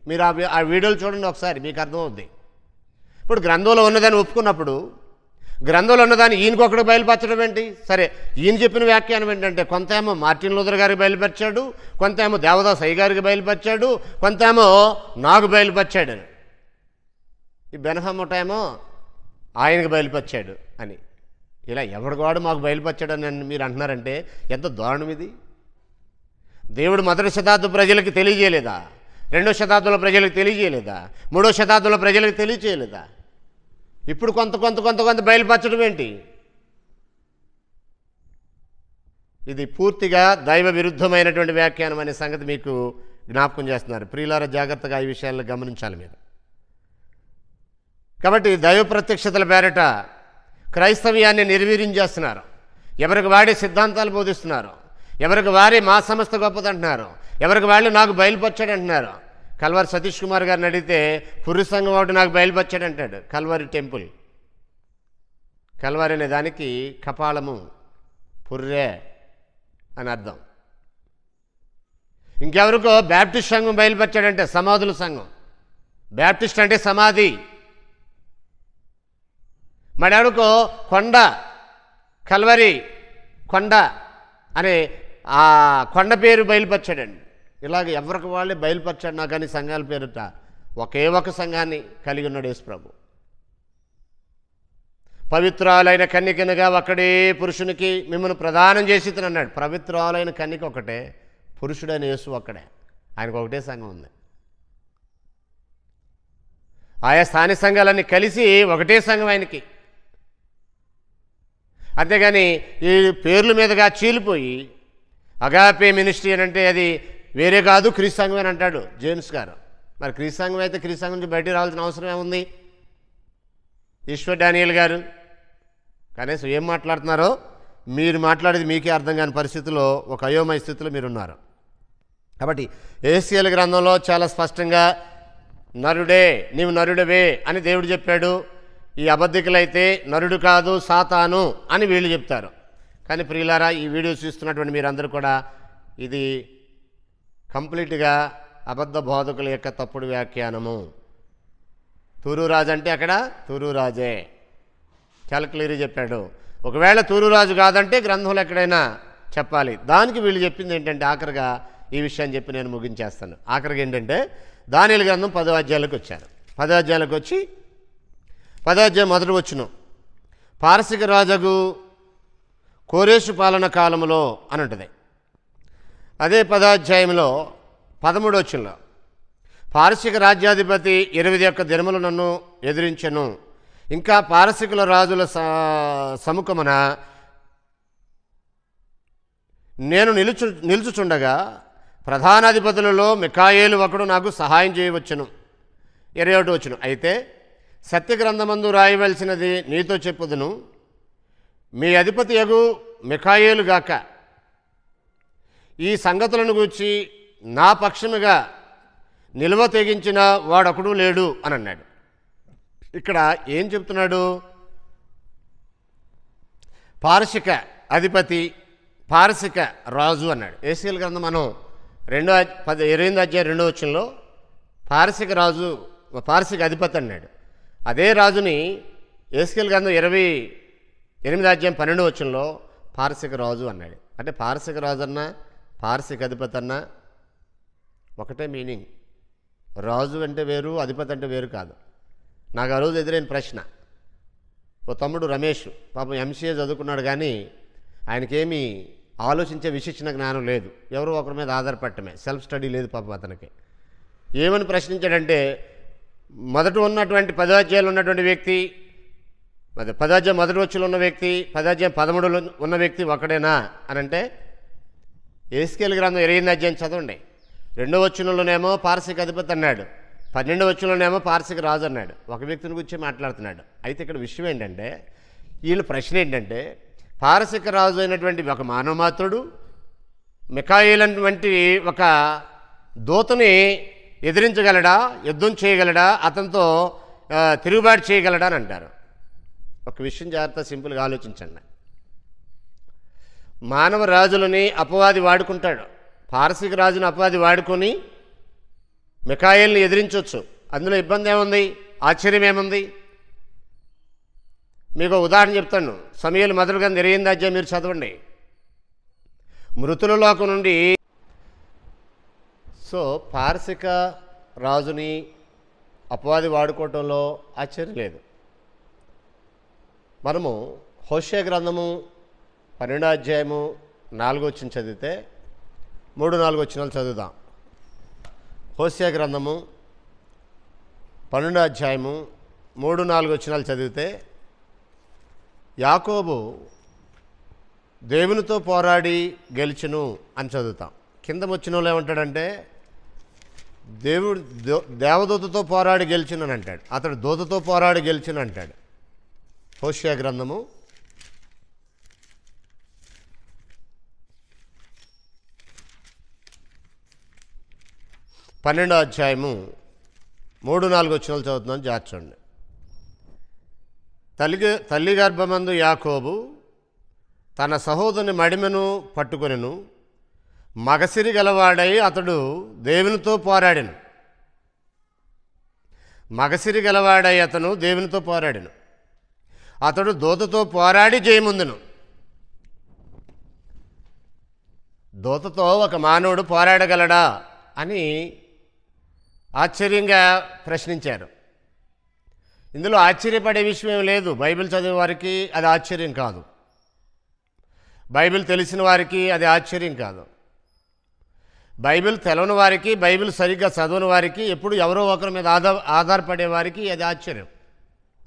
Speaker 1: మీరు ఆ వీడియోలు చూడండి ఒకసారి మీకు అర్థమవుద్ది ఇప్పుడు గ్రంథంలో ఉన్నదాన్ని ఒప్పుకున్నప్పుడు గ్రంథంలో ఉన్నదాన్ని ఈయనకొకటి బయలుపరచడం ఏంటి సరే ఈయన చెప్పిన వ్యాఖ్యానం ఏంటంటే కొంత ఏమో మార్టిన్ లూథర్ గారికి బయలుపరిచాడు కొంత ఏమో దేవదాస్ అయ్య గారికి బయలుపరిచాడు కొంత ఏమో నాకు బయలుపరిచాడు ఈ బెనహమ్మటేమో ఆయనకు బయలుపరిచాడు అని ఇలా ఎవరికోడు మాకు బయలుపరిచాడు అని మీరు అంటున్నారంటే ఎంత దారుణం ఇది దేవుడు మొదటి శతాబ్ద ప్రజలకు తెలియజేయలేదా రెండో శతాబ్దంలో ప్రజలకు తెలియజేయలేదా మూడో శతాబ్దంలో ప్రజలకు తెలియజేయలేదా ఇప్పుడు కొంత కొంత కొంత కొంత బయలుపరచడం ఏంటి ఇది పూర్తిగా దైవ విరుద్ధమైనటువంటి వ్యాఖ్యానం అనే సంగతి మీకు జ్ఞాపకం చేస్తున్నారు ప్రియులార జాగ్రత్తగా ఈ విషయాలను గమనించాలి మీరు కాబట్టి దైవ ప్రత్యక్షతల పేరట క్రైస్తవ్యాన్ని నిర్వీర్యం చేస్తున్నారు ఎవరికి వాడే సిద్ధాంతాలు బోధిస్తున్నారు ఎవరికి వారే మా సంస్థ గొప్పదంటున్నారు ఎవరికి వాళ్ళు నాకు బయలుపరిచాడు అంటున్నారు కల్వారి సతీష్ కుమార్ గారిని అడిగితే పురుష సంఘం ఒకటి నాకు బయలుపరిచాడు అంటాడు కల్వారి టెంపుల్ కల్వారి అనే దానికి కపాలము పుర్రే అని అర్థం ఇంకెవరికో బ్యాప్టిస్ట్ సంఘం బయలుపరిచాడంటే సమాధుల సంఘం బ్యాప్టిస్ట్ అంటే సమాధి అనుకో కొండ కల్వరి కొండ అనే ఆ కొండ పేరు బయలుపరచాడండి ఇలాగ ఎవరికి వాళ్ళే బయలుపరచాడు నాకు అని సంఘాల పేరుట ఒకే ఒక సంఘాన్ని కలిగి ఉన్నాడు యేసుప్రభు పవిత్రాలైన కన్యకనుగా ఒక్కడే పురుషునికి మిమ్మల్ని ప్రదానం చేసి అన్నాడు పవిత్రాలైన కన్యక ఒకటే పురుషుడైన యేసు ఒక్కడే ఆయనకు ఒకటే సంఘం ఉంది ఆయా స్థానిక సంఘాలన్నీ కలిసి ఒకటే సంఘం ఆయనకి అంతేగాని ఈ పేర్ల మీదుగా చీలిపోయి అగాపే మినిస్ట్రీ అని అంటే అది వేరే కాదు క్రీస్తాంగం అని అంటాడు జేమ్స్ గారు మరి క్రీస్తాంగం అయితే క్రీస్తాంగం నుంచి బయటికి రావాల్సిన అవసరం ఏముంది ఈశ్వర్ డానియల్ గారు కనీసం ఏం మాట్లాడుతున్నారో మీరు మాట్లాడేది మీకే అర్థం కాని పరిస్థితిలో ఒక అయోమయ స్థితిలో మీరున్నారు కాబట్టి ఏసీఎల్ గ్రంథంలో చాలా స్పష్టంగా నరుడే నీవు నరుడవే అని దేవుడు చెప్పాడు ఈ అబద్ధికులైతే నరుడు కాదు సాతాను అని వీళ్ళు చెప్తారు కానీ ప్రియులారా ఈ వీడియో చూస్తున్నటువంటి మీరందరూ కూడా ఇది కంప్లీట్గా అబద్ధ బోధకుల యొక్క తప్పుడు వ్యాఖ్యానము తూరురాజు అంటే అక్కడ తూరురాజే చాలా క్లియర్గా చెప్పాడు ఒకవేళ తూరురాజు కాదంటే గ్రంథంలో ఎక్కడైనా చెప్పాలి దానికి వీళ్ళు చెప్పింది ఏంటంటే ఆఖరిగా ఈ విషయాన్ని చెప్పి నేను ముగించేస్తాను ఆఖరిగా ఏంటంటే దానిల గ్రంథం పదో వచ్చారు పదో వచ్చి పదాధ్యాయం మొదటి వచ్చును పార్శిక రాజగు కోరేషు పాలన కాలంలో అని ఉంటుంది అదే పదాధ్యాయంలో పదమూడు వచ్చులో పార్శిక రాజ్యాధిపతి ఇరవై యొక్క దినములు నన్ను ఎదిరించను ఇంకా పారసికుల రాజుల సముఖమున నేను నిలుచు నిలుచుచుండగా ప్రధానాధిపతులలో మికాయేలు ఒకడు నాకు సహాయం చేయవచ్చును ఇరవై ఒకటి వచ్చును అయితే సత్యగ్రంథమందు రాయవలసినది నీతో చెప్పుదును మీ అధిపతి యగు మిఖాయేలుగాక ఈ సంగతులను గూర్చి నా పక్షముగా నిల్వ తెగించిన వాడొకడు లేడు అని అన్నాడు ఇక్కడ ఏం చెప్తున్నాడు పార్షిక అధిపతి పార్షిక రాజు అన్నాడు ఏసీఎల్ గ్రంథం మనం రెండో పది ఇరవై అధ్యాయ రెండో వచ్చంలో పార్షిక రాజు పార్షిక అధిపతి అన్నాడు అదే రాజుని ఏసుకెల్ గంధం ఇరవై ఎనిమిది అధ్యాయం పన్నెండు వచ్చంలో పార్సిక రాజు అన్నాడు అంటే పార్సిక రాజు అన్న పార్సిక అధిపతి అన్న ఒకటే మీనింగ్ రాజు అంటే వేరు అధిపతి అంటే వేరు కాదు నాకు ఆ రోజు ఎదురైన ప్రశ్న ఓ తమ్ముడు రమేష్ పాపం ఎంసీఏ చదువుకున్నాడు కానీ ఆయనకేమీ ఆలోచించే విశిక్షణ జ్ఞానం లేదు ఎవరో ఒకరి మీద ఆధారపడటమే సెల్ఫ్ స్టడీ లేదు పాపం అతనికి ఏమని ప్రశ్నించాడంటే మొదట ఉన్నటువంటి పదాధ్యాయులు ఉన్నటువంటి వ్యక్తి మరి పదాధ్యాయం మొదటి వచ్చులు ఉన్న వ్యక్తి పదాధ్యాయం పదమూడులో ఉన్న వ్యక్తి ఒకడేనా అని అంటే ఏసుకేలు గ్రంథం ఇరవై అధ్యాయం చదవండి రెండో వచ్చినలోనేమో పార్సిక అధిపతి అన్నాడు పన్నెండు వచ్చినలోనేమో పార్సిక రాజు అన్నాడు ఒక వ్యక్తిని గురించి మాట్లాడుతున్నాడు అయితే ఇక్కడ విషయం ఏంటంటే వీళ్ళ ప్రశ్న ఏంటంటే పారసిక రాజు అయినటువంటి ఒక మానవమాత్రుడు మికాయిల్ అటువంటి ఒక దూతని ఎదిరించగలడా యుద్ధం చేయగలడా అతనితో తిరుగుబాటు చేయగలడా అని అంటారు ఒక విషయం జాగ్రత్త సింపుల్గా ఆలోచించండి మానవ రాజులని అపవాది వాడుకుంటాడు పారసీక రాజుని అపవాది వాడుకొని మికాయల్ని ఎదిరించవచ్చు అందులో ఇబ్బంది ఏముంది ఆశ్చర్యం ఏముంది మీకు ఉదాహరణ చెప్తాను సమయాలు మొదలుగా నిరయిందాజ్యం మీరు చదవండి మృతుల లోకం నుండి సో పారసిక రాజుని అపవాది వాడుకోవటంలో ఆశ్చర్యం లేదు మనము హోష్య గ్రంథము పన్నెండో అధ్యాయము నాలుగో వచ్చిన చదివితే మూడు నాలుగు వచ్చినాలు చదువుదాం హోషే గ్రంథము పన్నెండో అధ్యాయము మూడు నాలుగు వచ్చినాలు చదివితే యాకోబు దేవునితో పోరాడి గెలిచును అని చదువుతాం కింద వచ్చిన వాళ్ళు ఏమంటాడంటే దేవుడు దేవదూతతో పోరాడి గెలిచినని అంటాడు అతడు దూతతో పోరాడి గెలిచిన అంటాడు హోషియా గ్రంథము పన్నెండో అధ్యాయము మూడు నాలుగు వచ్చిన చదువుతున్నాను జార్చండి తల్లి తల్లి గర్భమందు యాకోబు తన సహోదరుని మడిమను పట్టుకొనిను మగసిరి గలవాడై అతడు దేవునితో పోరాడాను మగసిరి గలవాడై అతను దేవునితో పోరాడాను అతడు దూతతో పోరాడి జయముందును దూతతో ఒక మానవుడు పోరాడగలడా అని ఆశ్చర్యంగా ప్రశ్నించారు ఇందులో ఆశ్చర్యపడే విషయం లేదు బైబిల్ చదివే వారికి అది ఆశ్చర్యం కాదు బైబిల్ తెలిసిన వారికి అది ఆశ్చర్యం కాదు బైబిల్ తెలవని వారికి బైబిల్ సరిగ్గా చదవని వారికి ఎప్పుడు ఎవరో ఒకరి మీద ఆధార ఆధారపడే వారికి అది ఆశ్చర్యం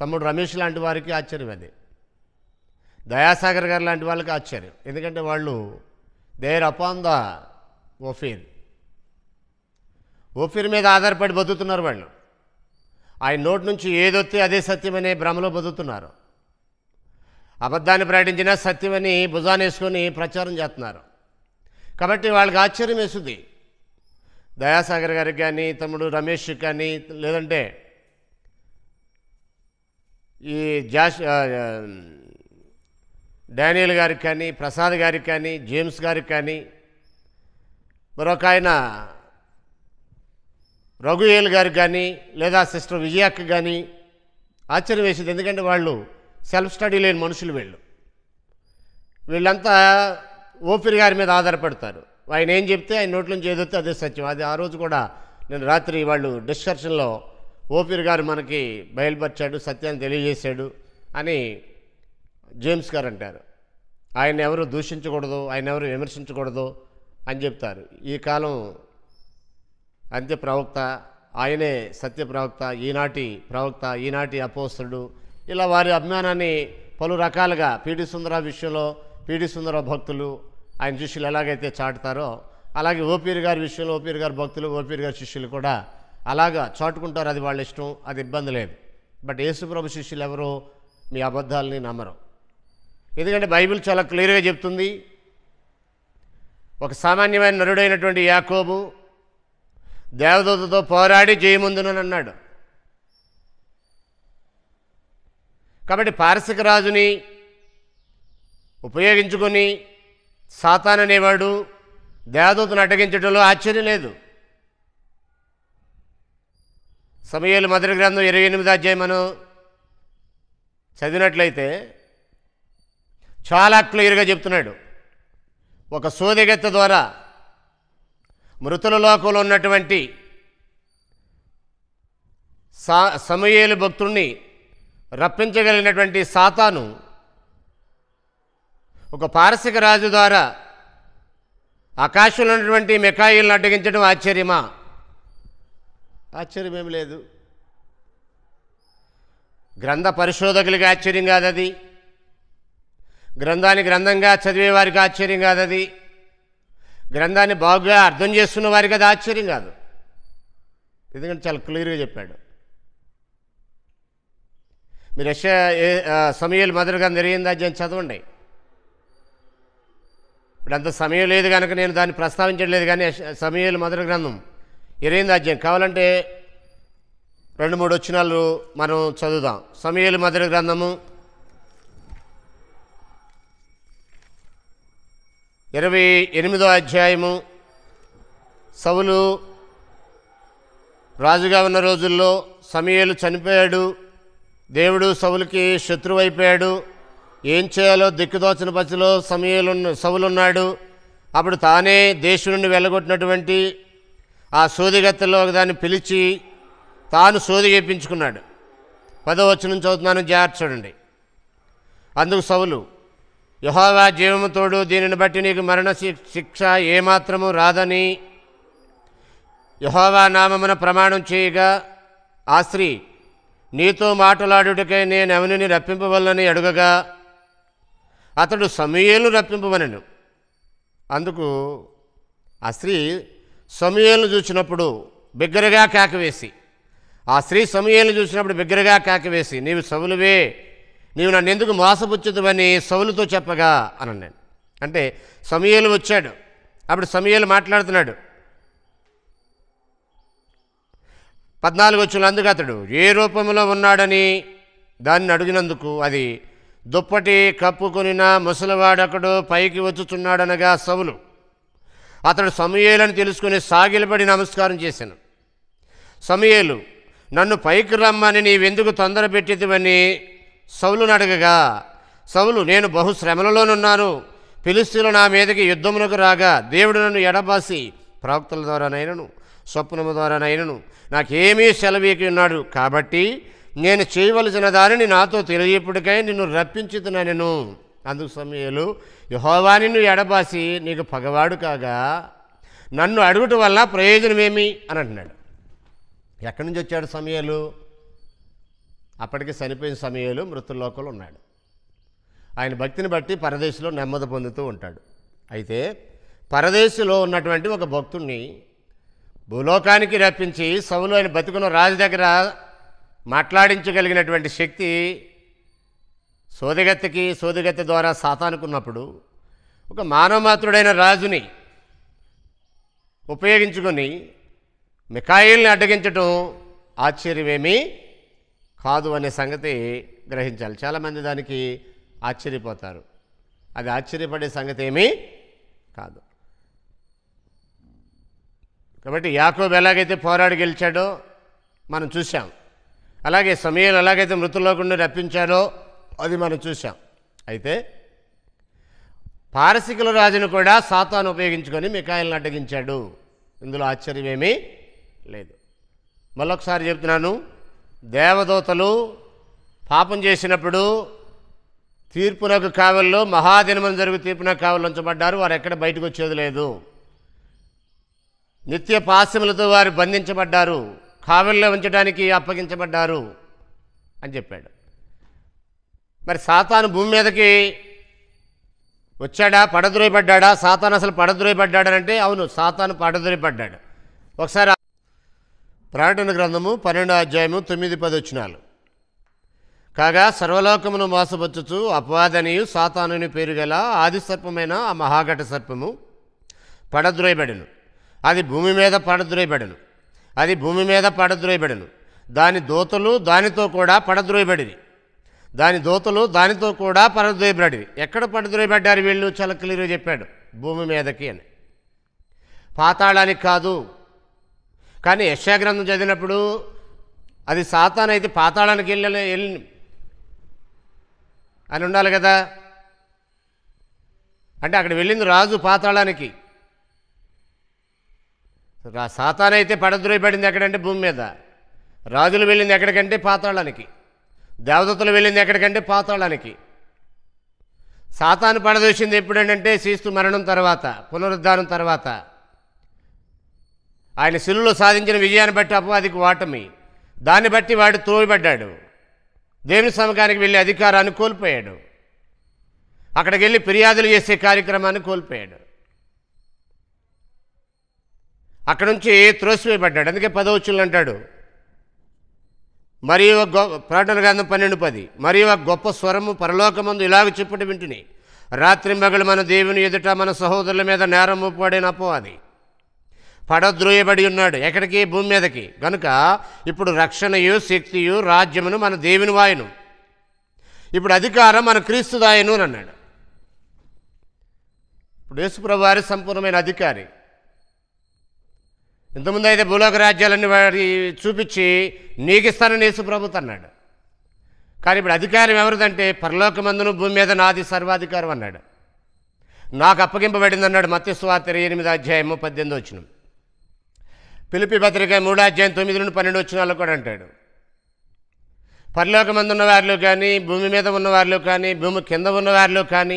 Speaker 1: తమ్ముడు రమేష్ లాంటి వారికి ఆశ్చర్యం అది దయాసాగర్ గారు లాంటి వాళ్ళకి ఆశ్చర్యం ఎందుకంటే వాళ్ళు there upon the Ophir Ophir మీద ఆధారపడి బతుకుతున్నారు వాళ్ళు ఆయన నోటి నుంచి ఏదొత్తే అదే సత్యమనే భ్రమలో బతుకుతున్నారు అబద్ధాన్ని ప్రకటించినా సత్యమని వేసుకొని ప్రచారం చేస్తున్నారు కాబట్టి వాళ్ళకి ఆశ్చర్యం వేస్తుంది దయాసాగర్ గారికి కానీ తమ్ముడు రమేష్ కానీ లేదంటే ఈ జాష్ డానియల్ గారికి కానీ ప్రసాద్ గారికి కానీ జేమ్స్ గారికి కానీ మరొక ఆయన రఘుయేల్ గారికి కానీ లేదా సిస్టర్ విజయక్క కానీ ఆశ్చర్యం వేసింది ఎందుకంటే వాళ్ళు సెల్ఫ్ స్టడీ లేని మనుషులు వీళ్ళు వీళ్ళంతా ఓపిరి గారి మీద ఆధారపడతారు ఆయన ఏం చెప్తే ఆయన నోట్ల నుంచి ఏదొస్తే అదే సత్యం అది ఆ రోజు కూడా నేను రాత్రి వాళ్ళు డిస్కషన్లో ఓపిరి గారు మనకి బయలుపరిచాడు సత్యాన్ని తెలియజేశాడు అని జేమ్స్ గారు అంటారు ఆయన ఎవరు దూషించకూడదు ఆయన ఎవరు విమర్శించకూడదు అని చెప్తారు ఈ కాలం అంత్య ప్రవక్త ఆయనే సత్య ప్రవక్త ఈనాటి ప్రవక్త ఈనాటి అపోస్తుడు ఇలా వారి అభిమానాన్ని పలు రకాలుగా పీడి సుందర విషయంలో పీడి సుందర భక్తులు ఆయన శిష్యులు ఎలాగైతే చాటుతారో అలాగే ఓపీర్ గారి విషయంలో ఓపీర్ గారి భక్తులు ఓపీర్ గారి శిష్యులు కూడా అలాగా చాటుకుంటారు అది వాళ్ళ ఇష్టం అది ఇబ్బంది లేదు బట్ యేసుప్రభు శిష్యులు ఎవరు మీ అబద్ధాలని నమ్మరు ఎందుకంటే బైబిల్ చాలా క్లియర్గా చెప్తుంది ఒక సామాన్యమైన నరుడైనటువంటి యాకోబు దేవదూతతో పోరాడి జయముందునన్నాడు కాబట్టి పారసిక రాజుని ఉపయోగించుకొని సాతాన్ అనేవాడు దేవదూతను అడ్డగించడంలో ఆశ్చర్యం లేదు సమయాలు మొదటి గ్రంథం ఇరవై ఎనిమిది అధ్యాయం మనం చదివినట్లయితే చాలా క్లియర్గా చెప్తున్నాడు ఒక సోదగత్త ద్వారా మృతుల లోకంలో ఉన్నటువంటి సా సమయేలు భక్తుణ్ణి రప్పించగలిగినటువంటి సాతాను ఒక పారసిక రాజు ద్వారా ఆకాశంలో ఉన్నటువంటి మెకాయిల్ని అడ్డగించడం ఆశ్చర్యమా ఆశ్చర్యమేమి లేదు గ్రంథ పరిశోధకులకి ఆశ్చర్యం కాదది గ్రంథాన్ని గ్రంథంగా చదివే వారికి ఆశ్చర్యం కాదది గ్రంథాన్ని బాగుగా అర్థం చేస్తున్న వారికి అది ఆశ్చర్యం కాదు ఎందుకంటే చాలా క్లియర్గా చెప్పాడు మీరు యశ సమయాలు మధురగా జరిగింది అధ్యాయం చదవండి ఇప్పుడు అంత సమయం లేదు కనుక నేను దాన్ని ప్రస్తావించట్లేదు కానీ సమయలు మొదటి గ్రంథం ఇరవై అధ్యాయం కావాలంటే రెండు మూడు వచ్చినాలు మనం చదువుదాం సమయలు మొదటి గ్రంథము ఇరవై ఎనిమిదో అధ్యాయము సవులు రాజుగా ఉన్న రోజుల్లో సమయలు చనిపోయాడు దేవుడు సవులకి శత్రువు అయిపోయాడు ఏం చేయాలో దిక్కుదోచిన బస్సులో సమయలు సవులున్నాడు అప్పుడు తానే దేశం నుండి వెళ్ళగొట్టినటువంటి ఆ సోదిగత్తెలో ఒకదాన్ని పిలిచి తాను సోది చేయించుకున్నాడు పదవచ్చు నుంచి చదువుతున్నాను జాగ్రత్త చూడండి అందుకు సవులు యహోవా జీవముతోడు దీనిని బట్టి నీకు మరణ శిక్ష ఏమాత్రము రాదని యహోవా నామమున ప్రమాణం చేయగా ఆ స్త్రీ నీతో మాటలాడుటకై నేను ఎవరిని రప్పింపవల్లని అడుగగా అతడు సమయలు రప్పింపమనను అందుకు ఆ స్త్రీ సమయలు చూసినప్పుడు బిగ్గరగా కేకవేసి ఆ స్త్రీ సమయలు చూసినప్పుడు బిగ్గరగా కేకవేసి నీవు సవులువే నీవు నన్ను ఎందుకు మోసపుచ్చుతువని సవులుతో చెప్పగా అన్నాను అంటే సమయలు వచ్చాడు అప్పుడు సమయలు మాట్లాడుతున్నాడు పద్నాలుగు వచ్చిన అందుకు అతడు ఏ రూపంలో ఉన్నాడని దాన్ని అడిగినందుకు అది దుప్పటి కప్పుకొనిన ముసలివాడొకడు పైకి వచ్చుతున్నాడనగా సవులు అతడు సమయేలను తెలుసుకుని సాగిలబడి నమస్కారం చేశాను సమయేలు నన్ను పైకి రమ్మని నీవెందుకు తొందర పెట్టిదివని సవులు అడగగా సవులు నేను బహు శ్రమలలోనున్నాను నా మీదకి యుద్ధములకు రాగా దేవుడు నన్ను ఎడబాసి ప్రవక్తల ద్వారానైనను స్వప్నము ద్వారానైనను నాకేమీ సెలవీకి ఉన్నాడు కాబట్టి నేను చేయవలసిన దానిని నాతో తెలియపుడికై నిన్ను రప్పించుతున్నాను అందుకు సమయాలు యహోవాని నువ్వు ఎడబాసి నీకు పగవాడు కాగా నన్ను అడుగుట వల్ల ప్రయోజనమేమి అని అంటున్నాడు ఎక్కడి నుంచి వచ్చాడు సమయాలు అప్పటికి చనిపోయిన సమయాలు మృతుల్లోకంలో ఉన్నాడు ఆయన భక్తిని బట్టి పరదేశంలో నెమ్మది పొందుతూ ఉంటాడు అయితే పరదేశంలో ఉన్నటువంటి ఒక భక్తుణ్ణి భూలోకానికి రప్పించి సవులు ఆయన బతుకున్న రాజు దగ్గర మాట్లాడించగలిగినటువంటి శక్తి సోదగత్తెకి సోదగత్తె ద్వారా సాతానుకున్నప్పుడు ఒక మానవమాత్రుడైన రాజుని ఉపయోగించుకొని మికాయిల్ని అడ్డగించటం ఆశ్చర్యమేమీ కాదు అనే సంగతి గ్రహించాలి చాలామంది దానికి ఆశ్చర్యపోతారు అది ఆశ్చర్యపడే సంగతి ఏమీ కాదు కాబట్టి యాకోబ్ ఎలాగైతే పోరాడి గెలిచాడో మనం చూసాం అలాగే సమయం ఎలాగైతే మృతుల్లోకుండా రప్పించాడో అది మనం చూసాం అయితే పారసికుల రాజును కూడా సాతాను ఉపయోగించుకొని మికాయలను అడ్డగించాడు ఇందులో ఆశ్చర్యమేమీ లేదు మళ్ళొకసారి చెప్తున్నాను దేవదూతలు పాపం చేసినప్పుడు తీర్పునకు కావల్లో మహాదినమం జరుగు తీర్పునకు కావలు ఉంచబడ్డారు వారు ఎక్కడ బయటకు వచ్చేది లేదు నిత్య పాశములతో వారు బంధించబడ్డారు కావల్లో ఉంచడానికి అప్పగించబడ్డారు అని చెప్పాడు మరి సాతాను భూమి మీదకి వచ్చాడా పడద్రోయబడ్డా సాతాను అసలు పడద్రోయబడ్డాడనంటే అవును సాతాను పడద్రోయబడ్డాడు ఒకసారి ప్రకటన గ్రంథము పన్నెండో అధ్యాయము తొమ్మిది పది వచ్చినాలు కాగా సర్వలోకమును మోసపచ్చుచు అపవాదనియు సాతానుని పేరు గల ఆది సర్పమైన ఆ మహాఘట సర్పము పడద్రోయబడను అది భూమి మీద పడద్రోయబడను అది భూమి మీద పడద్రోయబడిను దాని దోతలు దానితో కూడా పడద్రోయబడివి దాని దోతలు దానితో కూడా పడద్రోయబడివి ఎక్కడ పడద్రోయబడ్డారు వీళ్ళు చాలా క్లియర్గా చెప్పాడు భూమి మీదకి అని పాతాళానికి కాదు కానీ యశాగ్రంథం చదివినప్పుడు అది సాతాన్ అయితే పాతాళానికి వెళ్ళలే వెళ్ళి అని ఉండాలి కదా అంటే అక్కడ వెళ్ళింది రాజు పాతాళానికి సాతానైతే పడద్రోయపడింది ఎక్కడంటే భూమి మీద రాజులు వెళ్ళింది ఎక్కడికంటే పాతాళానికి దేవతలు వెళ్ళింది ఎక్కడికంటే పాతాళానికి సాతాను పడదోసింది ఎప్పుడంటే శీస్తు మరణం తర్వాత పునరుద్ధారం తర్వాత ఆయన శిలులో సాధించిన విజయాన్ని బట్టి అపవాదికి వాటమి దాన్ని బట్టి వాడు తోయబడ్డాడు దేవుని సమకానికి వెళ్ళే అధికారాన్ని కోల్పోయాడు అక్కడికి వెళ్ళి ఫిర్యాదులు చేసే కార్యక్రమాన్ని కోల్పోయాడు అక్కడ నుంచి త్రోసివేయబడ్డాడు అందుకే పదవచ్చులు అంటాడు మరియు గొ ప్రకటన గ్రంథం పన్నెండు పది మరియు ఒక గొప్ప స్వరము పరలోకమందు ఇలాగ చెప్పుడు వింటుని రాత్రి మగలు మన దేవుని ఎదుట మన సహోదరుల మీద నేరం పడిన అపవాది పడద్రోయబడి ఉన్నాడు ఎక్కడికి భూమి మీదకి కనుక ఇప్పుడు రక్షణయు శక్తియు రాజ్యమును మన దేవుని వాయును ఇప్పుడు అధికారం మన క్రీస్తుదాయను అన్నాడు ఇప్పుడు యేసుప్రభు వారి సంపూర్ణమైన అధికారి ఇంతకుముందు అయితే భూలోక రాజ్యాలన్నీ వారి చూపించి నీకిస్తానని యేసు ప్రభుత్వం అన్నాడు కానీ ఇప్పుడు అధికారం ఎవరిదంటే పరలోకమందును భూమి మీద నాది సర్వాధికారం అన్నాడు నాకు అప్పగింపబడింది అన్నాడు మత్స్వార్త ఎనిమిది అధ్యాయము పద్దెనిమిది వచ్చిన పిలిపి పత్రిక మూడో అధ్యాయం తొమ్మిది నుండి పన్నెండు వచ్చిన వాళ్ళు కూడా అంటాడు పరలోకమందు ఉన్నవారిలో కానీ భూమి మీద ఉన్నవారిలో కానీ భూమి కింద ఉన్నవారిలో కానీ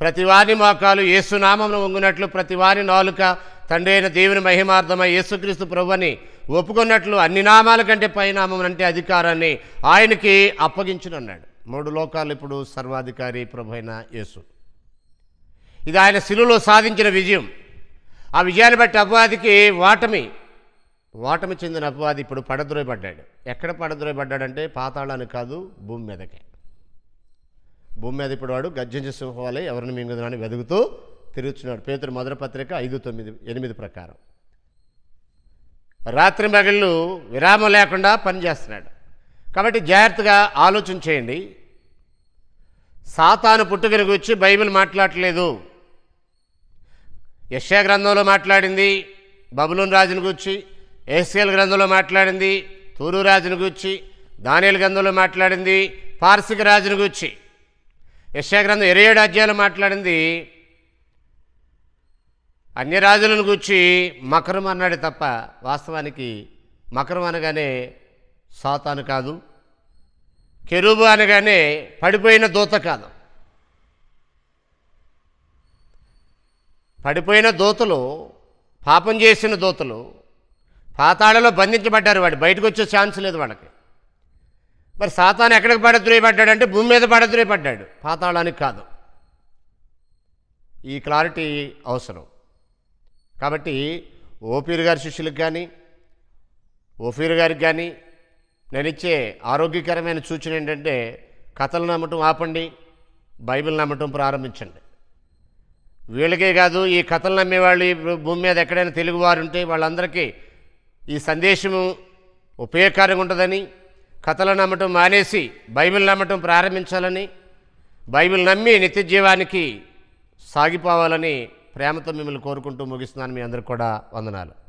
Speaker 1: ప్రతివారి మోకాలు ఏసునామమును వంగునట్లు వారి నాలుక తండ్రైన దేవుని మహిమార్థమై యేసుక్రీస్తు ప్రభుని ఒప్పుకున్నట్లు అన్ని నామాల కంటే పైనామం అంటే అధికారాన్ని ఆయనకి అప్పగించునన్నాడు మూడు లోకాలు ఇప్పుడు సర్వాధికారి ప్రభు అయిన యేసు ఇది ఆయన శిలులో సాధించిన విజయం ఆ విజయాన్ని బట్టి అపవాదికి వాటమి వాటమి చెందిన అపవాది ఇప్పుడు పడద్రోయబడ్డాడు ఎక్కడ పడద్రోయబడ్డాడంటే పాతాళానికి కాదు భూమి మీదకే భూమి మీద ఇప్పుడు వాడు గర్జించే సింహవాలే ఎవరిని మింగుదని వెదుగుతూ తిరుగుతున్నాడు పేతుడు మధుర పత్రిక ఐదు తొమ్మిది ఎనిమిది ప్రకారం రాత్రి మగళ్ళు విరామం లేకుండా పనిచేస్తున్నాడు కాబట్టి జాగ్రత్తగా ఆలోచన చేయండి సాతాను పుట్టుకని గురించి బైబిల్ మాట్లాడలేదు యశ్యా గ్రంథంలో మాట్లాడింది బబులూన్ రాజుని గురించి ఏసియల్ గ్రంథంలో మాట్లాడింది తూరు రాజుని గురించి దానియల్ గ్రంథంలో మాట్లాడింది పార్సిక రాజుని గురించి యశాగ్రంథం ఇరవై ఏడు అధ్యాయులు మాట్లాడింది అన్య రాజులను కూర్చి మకరం అన్నాడు తప్ప వాస్తవానికి మకరం అనగానే సాతాను కాదు కెరూబు అనగానే పడిపోయిన దూత కాదు పడిపోయిన దూతలు పాపం చేసిన దూతలు పాతాళలో బంధించబడ్డారు వాడు బయటకు వచ్చే ఛాన్స్ లేదు వాళ్ళకి మరి సాతాను ఎక్కడికి పడద్రోయి అంటే భూమి మీద పడద్రోయి పడ్డాడు పాతాళానికి కాదు ఈ క్లారిటీ అవసరం కాబట్టి ఓపీర్ గారి శిష్యులకు కానీ ఓఫీర్ గారికి కానీ నేను ఇచ్చే ఆరోగ్యకరమైన సూచన ఏంటంటే కథలు నమ్మటం ఆపండి బైబిల్ నమ్మటం ప్రారంభించండి వీళ్ళకే కాదు ఈ కథలు నమ్మేవాళ్ళు ఈ భూమి మీద ఎక్కడైనా తెలుగువారు ఉంటే వాళ్ళందరికీ ఈ సందేశము ఉపయోగకరంగా ఉంటుందని కథలు నమ్మటం మానేసి బైబిల్ నమ్మటం ప్రారంభించాలని బైబిల్ నమ్మి నిత్య జీవానికి సాగిపోవాలని ప్రేమతో మిమ్మల్ని కోరుకుంటూ ముగిస్తున్నాను మీ అందరికి కూడా వందనాలు